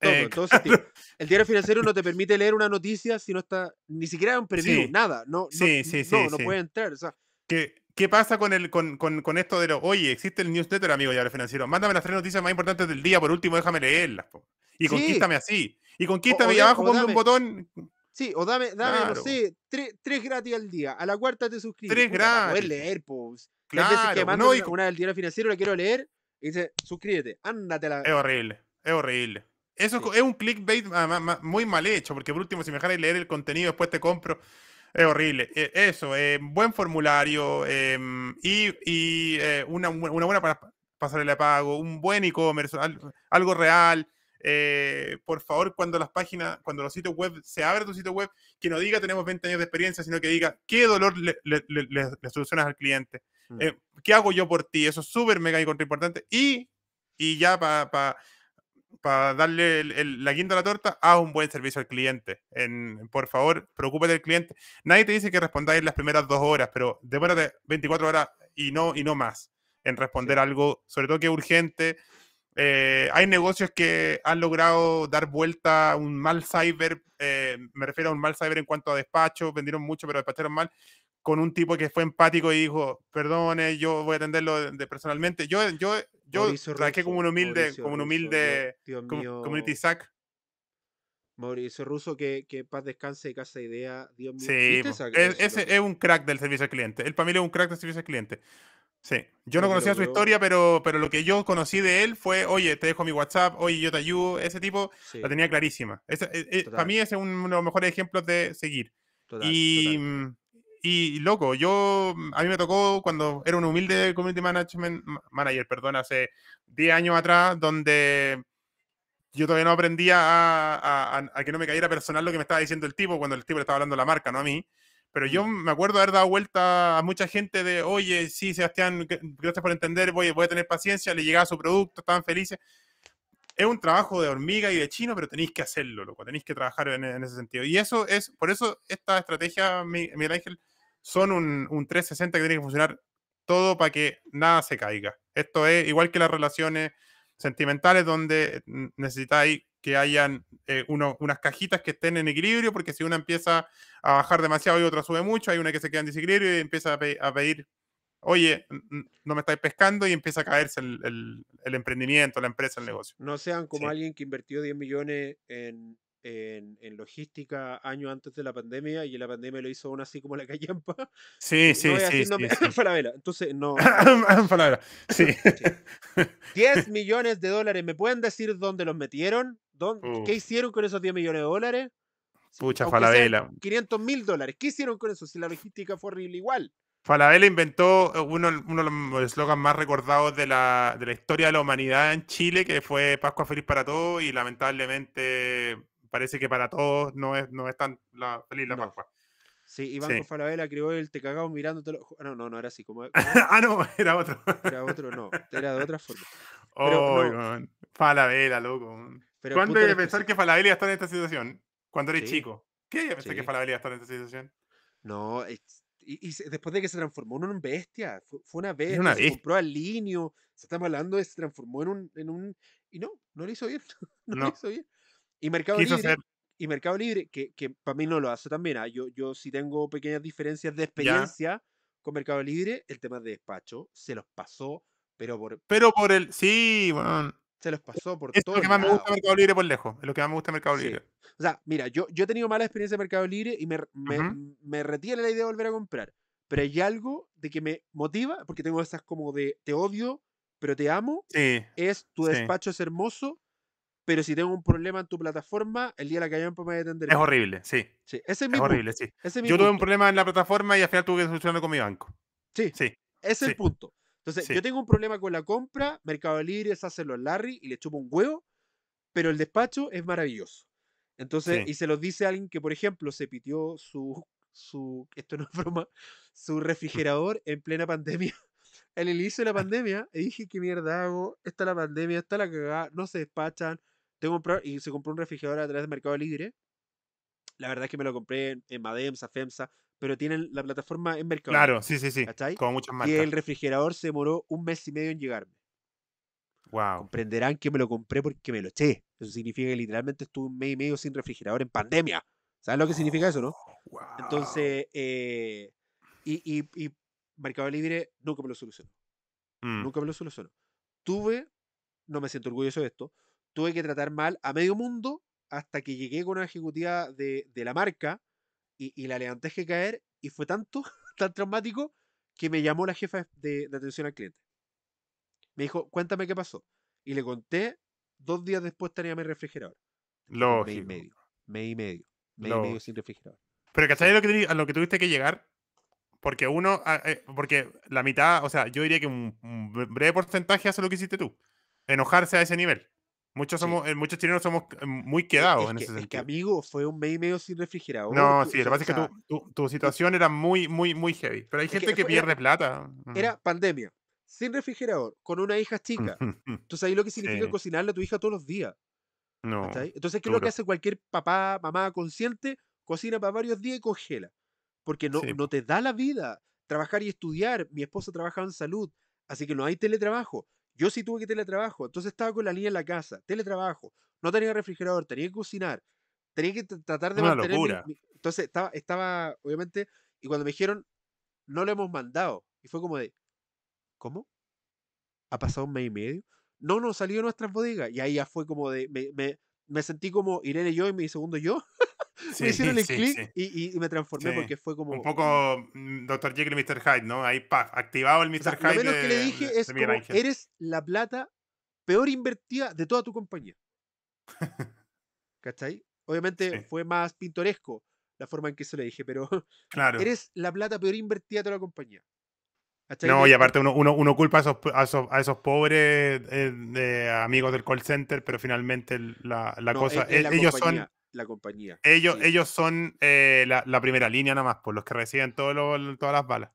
Entonces, eh, El diario financiero no te permite leer una noticia si no está ni siquiera un preview, nada. No, no, no, puede entrar. O sea. ¿Qué, ¿Qué, pasa con, el, con, con, con esto de lo, oye, existe el newsletter, amigo diario financiero? Mándame las tres noticias más importantes del día, por último, déjame leerlas. Y conquístame así. Y conquístame y abajo ponme un botón. Sí, o dame, dame no sé, tres, gratis al día. A la cuarta te suscribes. Tres gratis. leer, pues. Claro. que no, una, del diario financiero, la quiero leer, y dice, suscríbete, ándate Es horrible, es horrible. Eso es un clickbait muy mal hecho, porque por último, si me dejáis leer el contenido, después te compro. Es horrible. E, eso, eh, buen formulario em, y, eh, una, buena para pasarle a pago, un buen e-commerce, algo real. Eh, por favor, cuando las páginas, cuando los sitios web se abre tu sitio web, que no diga tenemos 20 años de experiencia, sino que diga qué dolor le, solucionas al cliente, mm. qué hago yo por ti. Eso es súper mega importante. Y, y ya para. Pa, para darle la quinta a la torta, haz un buen servicio al cliente. En, por favor, preocúpate del cliente. Nadie te dice que respondáis las primeras dos horas, pero demórate 24 horas y no, y no más en responder algo, sobre todo que es urgente. Eh, hay negocios que han logrado dar vuelta a un mal cyber, eh, me refiero a un mal cyber en cuanto a despacho, vendieron mucho pero despacharon mal, con un tipo que fue empático y dijo, perdone, yo voy a atenderlo de, personalmente. Yo, yo, yo traje como un humilde, como un humilde community sack Mauricio Russo, que, que paz descanse y casa idea. Dios mío. Sí, ese es un crack del servicio al cliente. El familia es un crack del servicio al cliente. Sí, yo no conocía su historia, pero, pero lo que yo conocí de él fue, oye, te dejo mi WhatsApp, oye, yo te ayudo, ese tipo la tenía clarísima. E, e, para mí ese es uno de los mejores ejemplos de seguir. y, mm, y loco, yo mm, a mí me tocó cuando era un humilde community management manager, perdón, hace 10 años atrás, donde yo todavía no aprendía a, que no me cayera personal lo que me estaba diciendo el tipo cuando el tipo le estaba hablando a la marca, no a mí. Pero yo mm. me acuerdo haber dado vuelta a mucha gente de, oye, sí, Sebastián, gracias por entender, voy, voy a tener paciencia, le llegaba su producto, estaban felices es un trabajo de hormiga y de chino, pero tenéis que hacerlo, loco, tenéis que trabajar en, ese sentido. Y eso es, por eso esta estrategia, Miguel Ángel, son un, 360 que tiene que funcionar todo para que nada se caiga. Esto es igual que las relaciones sentimentales donde necesitáis que hayan eh, unas cajitas que estén en equilibrio, porque si una empieza a bajar demasiado y otra sube mucho, hay una que se queda en desequilibrio y empieza a pedir oye, no me estáis pescando y empieza a caerse el, emprendimiento, la empresa, el negocio. No sean como alguien que invirtió 10 millones en, en, logística años antes de la pandemia y la pandemia lo hizo aún así como la calle Sí, sí, sí, sí, sí. Falabella. Entonces, no. Sí. 10 millones de dólares. ¿Me pueden decir dónde los metieron? ¿Qué hicieron con esos 10 millones de dólares? Pucha, falabela. Falabella. 500 mil dólares. ¿Qué hicieron con eso si la logística fue horrible igual? Falabella inventó eh, uno, de los eslogans más recordados de la, historia de la humanidad en Chile, que fue Pascua Feliz para todos, y lamentablemente parece que para todos no es, tan feliz la Pascua. Sí, Iván sí. Falabella creó el Te cagamos mirándote Ah, no, no, no era así. Como, ah, no, era otro. era otro, no, era de otra forma. oh, Falabella, loco. Pero ¿Cuándo debe pensar que Falabella está en esta situación? Cuando eres chico. ¿Qué debe pensar que Falabella está en esta situación? No, es y, después de que se transformó en una bestia, fue, una bestia, se compró al Linio, se está hablando de se transformó en un, en un. Y no, no lo hizo bien. No, lo hizo bien. Y Mercado Libre. Y Mercado Libre, que, para mí no lo hace también. ¿ah? Yo, yo sí tengo pequeñas diferencias de experiencia con Mercado Libre. El tema de despacho se los pasó, pero por. Pero por el. Sí, bueno. Se los pasó por todo. Es lo que más me gusta Mercado Libre por lejos. Es lo que más me gusta Mercado Libre. O sea, mira, yo, yo he tenido mala experiencia de Mercado Libre y me, me, retiene la idea de volver a comprar. Pero hay algo de que me motiva, porque tengo esas como de te odio, pero te amo. Sí, es tu despacho es hermoso, pero si tengo un problema en tu plataforma, el día de la que pues me voy a Es horrible, sí. sí es, horrible, sí. yo tuve un problema en la plataforma y al final tuve que solucionarlo con mi banco. Sí, sí. Ese es el punto. Entonces, yo tengo un problema con la compra, Mercado Libre es hacerlo a Larry y le chupo un huevo, pero el despacho es maravilloso. Entonces, y se los dice alguien que, por ejemplo, se pitió su, su, esto no es broma, su refrigerador en plena pandemia. En el inicio de la pandemia, y dije, ¿qué mierda hago? Está la pandemia, está la cagada, no se despachan. Tengo y se compró un refrigerador a través de Mercado Libre. La verdad es que me lo compré en Mademsa, FEMSA, pero tienen la plataforma en Mercado Claro, sí, sí, sí. Como muchas Y el refrigerador se demoró un mes y medio en llegarme. Comprenderán que me lo compré porque me lo eché. Eso significa que literalmente estuve un mes y medio sin refrigerador en pandemia. ¿Sabes lo que significa eso, no? Oh, Entonces, eh, y, y, Mercado Libre nunca me lo solucionó. Mm. Nunca me lo solucionó. Tuve, no me siento orgulloso de esto, tuve que tratar mal a medio mundo hasta que llegué con una ejecutiva de, la marca y, la levanté que caer y fue tanto, tan traumático que me llamó la jefa de atención al cliente. Me dijo, cuéntame qué pasó. Y le conté, dos días después tenía mi refrigerador. Lógico. Mes y medio. y medio. y medio sin refrigerador. Pero ¿cachai lo que, a lo que tuviste que llegar? Porque uno, ah, eh, porque la mitad, o sea, yo diría que un, breve porcentaje hace lo que hiciste tú. Enojarse a ese nivel. Muchos, somos, eh, muchos chilenos somos muy quedados en ese sentido. Es que, amigo, fue un mes y medio sin refrigerador. No, sí, lo que pasa es que tu, situación era muy, muy, muy heavy. Pero hay gente que, pierde plata. Era pandemia sin refrigerador, con una hija chica. Entonces ahí lo que significa cocinarle a tu hija todos los días. No. Entonces, ¿qué es lo que hace cualquier papá, mamá consciente? Cocina para varios días y congela. Porque no, no te da la vida trabajar y estudiar. Mi esposa trabajaba en salud, así que no hay teletrabajo. Yo sí tuve que teletrabajo, entonces estaba con la niña en la casa, teletrabajo. No tenía refrigerador, tenía que cocinar, tenía que tratar de mantener. entonces estaba, estaba, obviamente, y cuando me dijeron, no lo hemos mandado. Y fue como de, ¿Cómo? ¿Ha pasado un mes y medio? No, no, salió de nuestras bodegas. Y ahí ya fue como de. Me, sentí como Irene yo y mi segundo yo. me hicieron el sí, y, me transformé porque fue como. Un poco mm, Dr. Jekyll y Mr. Hyde, ¿no? Ahí, paf, activado el Mr. Hyde. Lo menos que le dije es: eres la plata peor invertida de toda tu compañía. ¿Cachai? Obviamente fue más pintoresco la forma en que se le dije, pero. Eres la plata peor invertida de toda la compañía. No, y aparte uno, uno, culpa a esos, a esos, pobres eh, de amigos del call center, pero finalmente la, la cosa. la ellos compañía, son. La compañía. Ellos, ellos son eh, la, primera línea nada más, por pues, los que reciben todas las balas.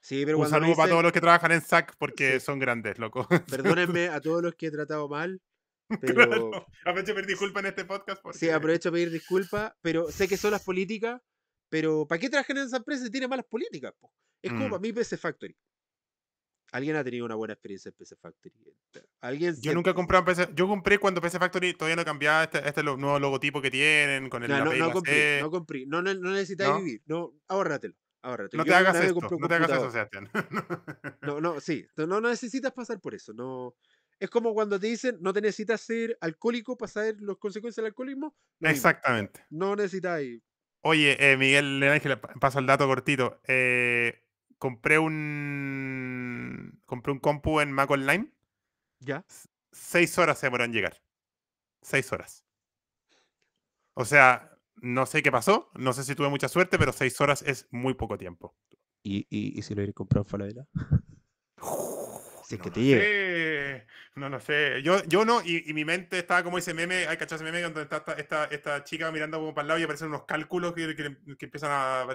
Sí, pero Un saludo para todos los que trabajan en SAC porque son grandes, loco. Perdónenme a todos los que he tratado mal. Pero... Aprovecho a pedir disculpas en este podcast. Porque... Sí, aprovecho a pedir disculpas, pero sé que son las políticas, pero ¿para qué trabajan en esa empresa si tiene malas políticas? Po? Es como a mm. para mí PC Factory. Alguien ha tenido una buena experiencia en PC Factory. ¿Alguien yo nunca he comprado PC. Yo compré cuando PC Factory todavía no cambiaba este, este nuevo logotipo que tienen con el no, no, no, compré, no, compré, no No, necesitáis vivir. No, ahorratelo. ahorratelo. No te hagas esto, no te hagas eso, Sebastián. no, no, sí. No, necesitas pasar por eso. No. Es como cuando te dicen no te necesitas ser alcohólico para saber las consecuencias del alcoholismo. Exactamente. No necesitáis. Oye, eh, Miguel le paso el dato cortito. Eh, compré un. Compré un compu en Mac Online. Ya. Seis horas se podrán llegar. Seis horas. O sea, no sé qué pasó, no sé si tuve mucha suerte, pero seis horas es muy poco tiempo. ¿Y, si lo hubiera comprado en Falabella? es no que te No sé. Yo, yo no, y, mi mente estaba como ese meme, hay cachas ese meme donde está esta, chica mirando como para el lado y aparecen unos cálculos que empiezan a.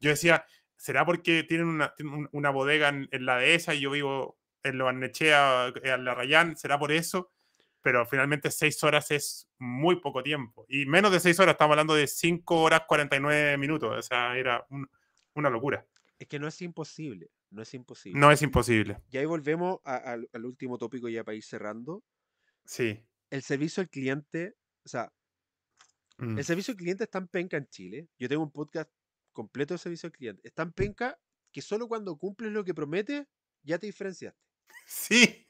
Yo decía, ¿Será porque tienen una, bodega en, la la dehesa y yo vivo en lo en la Rayán? ¿Será por eso? Pero finalmente seis horas es muy poco tiempo. Y menos de seis horas, estamos hablando de cinco horas nueve minutos. O sea, era una locura. Es que no es imposible. No es imposible. No es imposible. Y ahí volvemos al último tópico ya para ir cerrando. Sí. El servicio al cliente, o sea, el mm. servicio al cliente está en penca en Chile. Yo tengo un podcast completo el servicio al cliente. Es tan penca que solo cuando cumples lo que prometes, ya te diferenciaste. Sí.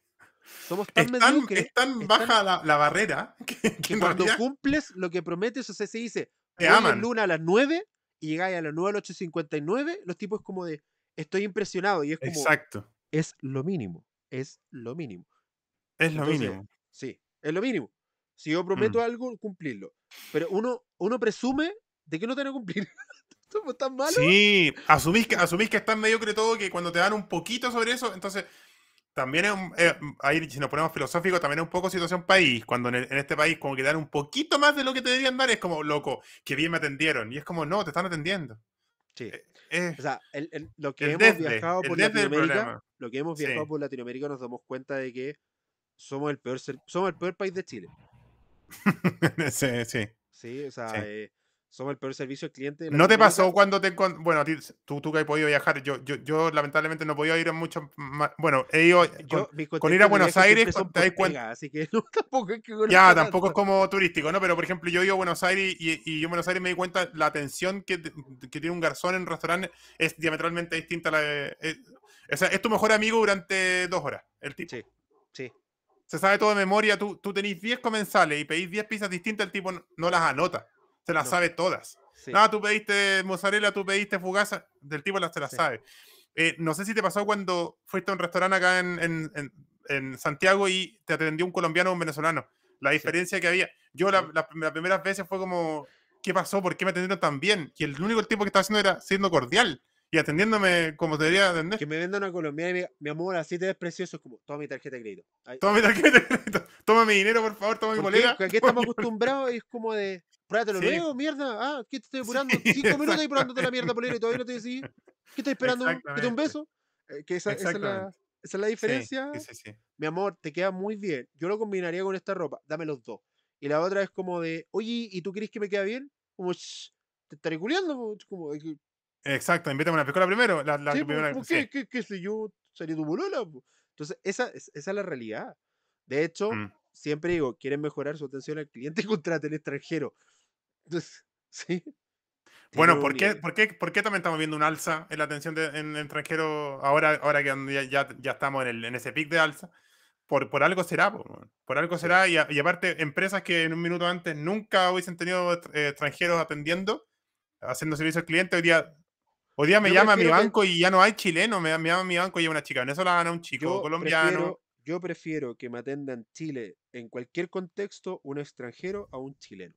Somos tan es tan baja la, barrera que, cuando cumples lo que prometes, o sea, se dice, te aman. luna a las 9 y llegáis a las 9 al 8.59, los tipos como de, estoy impresionado y es como... Exacto. Es lo mínimo, es lo mínimo. Es lo mínimo. Sí, es lo mínimo. Si yo mm. prometo algo, cumplirlo. Pero uno, uno presume de que no te que cumplir. ¿Somos pues tan Sí, asumís que, que es tan mediocre todo que cuando te dan un poquito sobre eso, entonces también es, un, ahí si nos ponemos filosóficos, también es un poco situación país, cuando en, este país como que dan un poquito más de lo que te deberían dar, es como, loco, que bien me atendieron, y es como, no, te están atendiendo. Sí. Eh, eh. o sea, lo que hemos viajado por Latinoamérica, lo que hemos viajado por Latinoamérica nos damos cuenta de que somos el peor, somos el peor país de Chile. sí, sí. Sí, o sea, eh, somos el peor servicio al cliente. ¿No te pasó cuando te Bueno, tú, tú que has podido viajar, yo, yo, yo lamentablemente no he podido ir en muchos. Bueno, he ido eh, con, ir a Buenos Aires, te das cuenta. Así que tampoco es que Ya, tampoco es como turístico, ¿no? Pero por ejemplo, yo he ido a Buenos Aires y, yo en Buenos Aires me di cuenta la atención que, tiene un garzón en un restaurante es diametralmente distinta a la de. Es, eh, o sea, es tu mejor amigo durante dos horas, el tipo. Sí, Se sabe todo de memoria, tú, tú tenés 10 comensales y pedís 10 pizzas distintas, el tipo no las anota. Se las sabe todas. Nada, tú pediste mozzarella, tú pediste fugaza. Del tipo las se las sabe. Eh, no sé si te pasó cuando fuiste a un restaurante acá en, en, en, Santiago y te atendió un colombiano o un venezolano. La diferencia que había. Yo las primeras veces fue como, ¿qué pasó? ¿Por qué me atendieron tan bien? Y el único tipo que estaba haciendo era siendo cordial y atendiéndome como debería atender. Que me venda una colombiana y me mi amor, así te ves precioso, como, toma mi tarjeta de crédito. toma mi tarjeta de crédito, toma mi dinero, por favor, toma mi colega. aquí estamos acostumbrados y es como de, Pruébatelo lo luego, mierda. Ah, ¿qué te estoy apurando? Cinco minutos y probándote la mierda, polera, y todavía no te decidí. ¿Qué estás esperando? ¿Que te un beso? Eh, que esa, es la, esa, la, diferencia. Sí, sí, sí. Mi amor, te queda muy bien. Yo lo combinaría con esta ropa. Dame los dos. Y la otra es como de, oye, ¿y tú crees que me queda bien? Como, te estaré culiando. Exacto, invítame a una pescola primero. La, la pues, ¿por qué, qué, qué, sé yo? ¿Sería tu bolola. Entonces, esa, esa, es la realidad. De hecho, mm. siempre digo, quieren mejorar su atención al cliente, al extranjero. Sí. Bueno, ¿por qué, ¿por, qué, también estamos viendo un alza en la atención de, en el extranjero ahora, ahora que ya, estamos en, el, en ese pic de alza? Por, por algo será, por, algo será, y, aparte, empresas que en un minuto antes nunca hubiesen tenido eh, extranjeros atendiendo, haciendo servicio al cliente, hoy día, hoy día me llama mi banco y ya no hay chileno, me, me llama mi banco y hay una chica, venezolana, un chico colombiano. yo prefiero que me en Chile en cualquier contexto un extranjero a un chileno.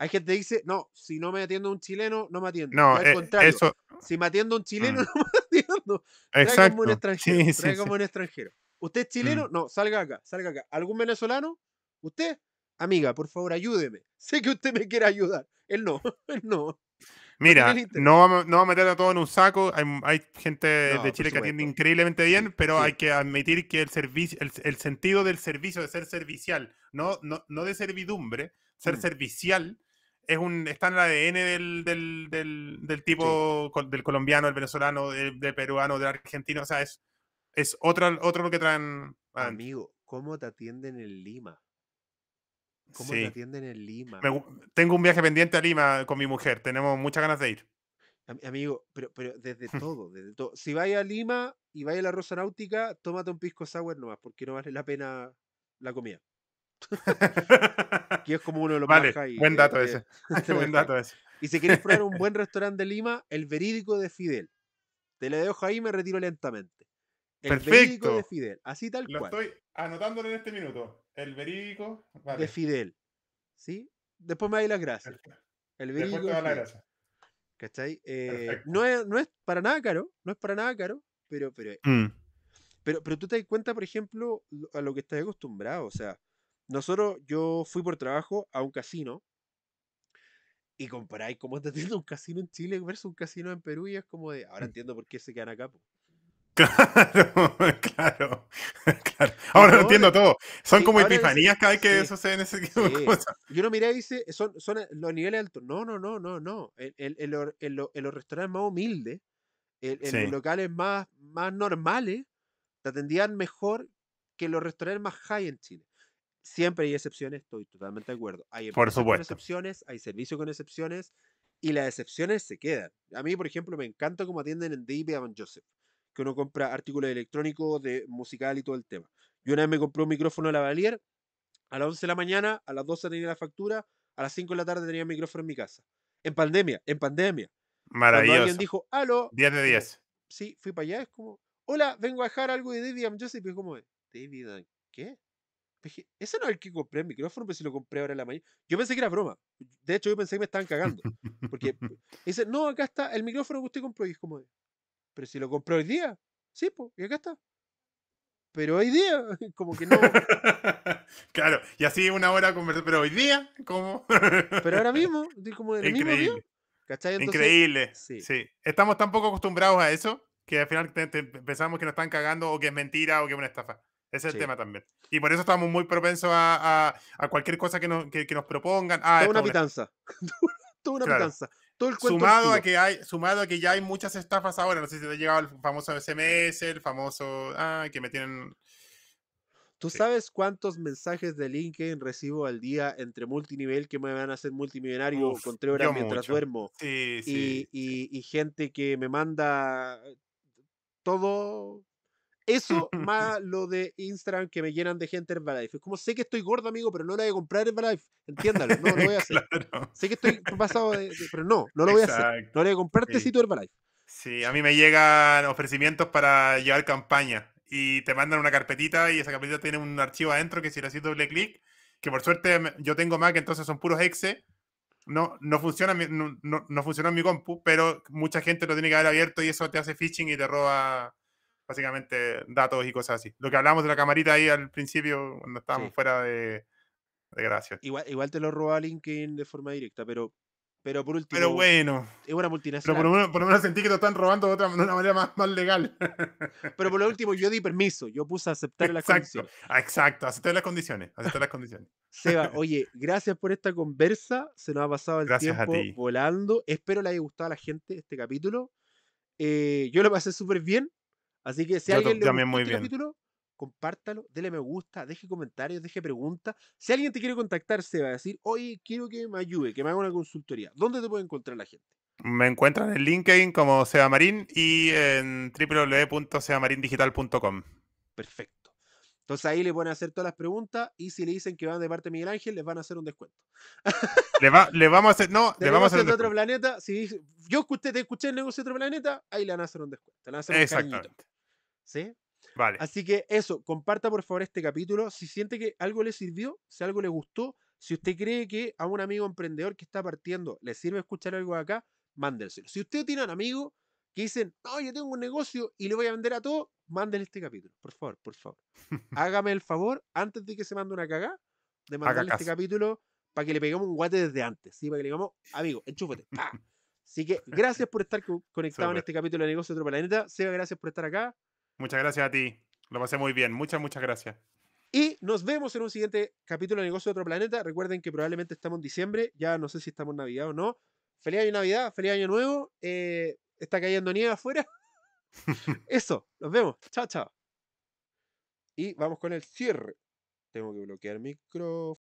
Hay gente que dice, no, si no me atiende un chileno, no me atiendo. No, al eh, contrario. Si me atiende un chileno, mm. no me atiendo. Exacto. como un extranjero. como un extranjero. ¿Usted es chileno? Mm. No, salga acá, salga acá. ¿Algún venezolano? ¿Usted? Amiga, por favor, ayúdeme. Sé que usted me quiere ayudar. Él no, él no. Mira, no vamos, no a meter a todo en un saco. Hay, gente de Chile que atiende increíblemente bien, pero hay que admitir que el, servicio, el, sentido del servicio, de ser servicial, no, no, de servidumbre, ser mm. servicial, es un, está en el ADN del, tipo, del colombiano, del venezolano, del, peruano, del argentino. O sea, es, es otro, otro lo que traen. Amigo, ¿cómo te atienden en Lima? ¿Cómo te atienden en Lima? tengo un viaje pendiente a Lima con mi mujer. Tenemos muchas ganas de ir. Amigo, pero, pero desde todo, desde todo. Si vaya a Lima y vaya a la Rosa Náutica, tómate un pisco sour nomás, porque no vale la pena la comida. que es como uno de los más Buen eh, dato eh, ese. buen dato ese. Y si quieres probar un buen restaurante de Lima, el verídico de Fidel. Te lo dejo ahí y me retiro lentamente. El verídico de Fidel. Así tal lo Estoy anotándole en este minuto. El verídico de Fidel. ¿Sí? Después me dais las gracias. El verídico. Después te da eh, no, es, no para nada caro. No es para nada caro. Pero, pero, mm. pero, pero tú te das cuenta, por ejemplo, a lo que estás acostumbrado. O sea, nosotros, yo fui por trabajo a un casino y comparáis cómo te teniendo un casino en Chile versus un casino en Perú y es como de, ahora mm. entiendo por qué se quedan acá. Claro, claro, Ahora lo entiendo todo. Son como epifanías cada vez que suceden ese tipo de cosas. Y uno y dice, son, son los niveles altos. No, no, no, no, no. En, los, los restaurantes más humildes, en, los locales más, más normales, te atendían mejor que los restaurantes más high en Chile siempre hay excepciones, estoy totalmente de acuerdo. Hay por supuesto. con excepciones, hay servicios con excepciones y las excepciones se quedan. A mí, por ejemplo, me encanta cómo atienden en David a Joseph, que uno compra artículos electrónicos, de musical y todo el tema. Yo una vez me compré un micrófono de la Valier, a las 11 de la mañana, a las 12 tenía la factura, a las 5 de la tarde tenía el micrófono en mi casa. En pandemia, en pandemia. Maravilloso. Cuando alguien dijo, aló. 10 de 10. Sí, fui para allá, es como, hola, vengo a dejar algo de David Joseph. Y es como, David, ¿qué? dije, ese no es el que compré el micrófono, pero si lo compré ahora en la mañana. Yo pensé que era broma. De hecho, yo pensé que me estaban cagando. Porque dice, no, acá está el micrófono que usted compró. Y es como, pero si lo compró hoy día. Sí, pues, y acá está. Pero hoy día, como que no. claro, y así una hora conversando, pero hoy día, ¿cómo? pero ahora mismo, como el Increíble. mismo día. Increíble. Sí. Estamos tan poco acostumbrados a eso que al final pensamos que nos están cagando o que es mentira o que es una estafa. Ese es el tema también. Y por eso estamos muy propensos a, a, cualquier cosa que nos, que, nos propongan. Ah, toda una pitanza. ¡Todo una pitanza. Todo el sumado a que hay sumado a que ya hay muchas estafas ahora no sé si te ha llegado el famoso SMS el famoso ah, que me tienen tú sabes cuántos mensajes de LinkedIn recibo al día entre multinivel que me van a hacer multimillonario con tres horas mientras duermo sí, sí, y, y, gente que me manda todo eso más lo de Instagram que me llenan de gente Herbalife. Es como sé que estoy gordo, amigo, pero no lo voy a comprar Herbalife. Entiéndalo, no lo voy a hacer. Sé que estoy pasado de, Pero no, no lo voy a hacer. No lo voy a comprarte sí. sitio Herbalife. Sí, a mí me llegan ofrecimientos para llevar campaña y te mandan una carpetita y esa carpetita tiene un archivo adentro que si le haces doble clic, que por suerte yo tengo Mac, entonces son puros exe. No, no, funciona, funciona en mi compu, pero mucha gente lo tiene que haber abierto y eso te hace phishing y te roba básicamente datos y cosas así. Lo que hablábamos de la camarita ahí al principio, cuando estábamos fuera de, de gracia. Igual, igual te lo roba LinkedIn de forma directa, pero, pero por último. Pero bueno. Es una multinacional. Pero por lo, menos, sentí que te están robando de, una manera más, legal. Pero por lo último, yo di permiso. Yo puse a ah, aceptar las condiciones. Exacto, Acepté las condiciones. las condiciones. Seba, oye, gracias por esta conversa. Se nos ha pasado el tiempo volando. Espero le haya gustado a la gente este capítulo. Eh, yo lo pasé súper bien. Así que si alguien le gustó este capítulo, compártalo, dele me gusta, deje comentarios, deje preguntas. Si alguien te quiere contactar, se va a decir, oye, quiero que me ayude, que me haga una consultoría. ¿Dónde te puede encontrar la gente? Me encuentran en LinkedIn como Seamarin y en www.seamarindigital.com Perfecto. Entonces ahí le pueden hacer todas las preguntas y si le dicen que van de parte de Miguel Ángel, les van a hacer un descuento. Le, vamos a hacer, no, le, vamos a hacer. de otro planeta, si yo escuché, te escuché el negocio de otro planeta, ahí le van a hacer un descuento. Le Exactamente. ¿Sí? Vale. Así que eso, comparta por favor este capítulo. Si siente que algo le sirvió, si algo le gustó, si usted cree que a un amigo emprendedor que está partiendo le sirve escuchar algo acá, mándenselo. Si usted tiene un amigo que dicen, no, yo tengo un negocio y le voy a vender a todo, mándenle este capítulo. Por favor, por favor. Hágame el favor, antes de que se mande una cagada, de mandarle este capítulo para que le peguemos un guate desde antes, ¿sí? Para que le digamos, amigo, enchúfate. Así que gracias por estar conectado en este capítulo de Negocio de Otro Planeta. Seba, gracias por estar acá. Muchas gracias a ti. Lo pasé muy bien. Muchas, muchas gracias. Y nos vemos en un siguiente capítulo de Negocio de Otro Planeta. Recuerden que probablemente estamos en diciembre. Ya no sé si estamos en Navidad o no. Feliz año Navidad, feliz año nuevo. Eh, está cayendo nieve afuera. Eso, nos vemos. Chao, chao. Y vamos con el cierre. Tengo que bloquear el micrófono.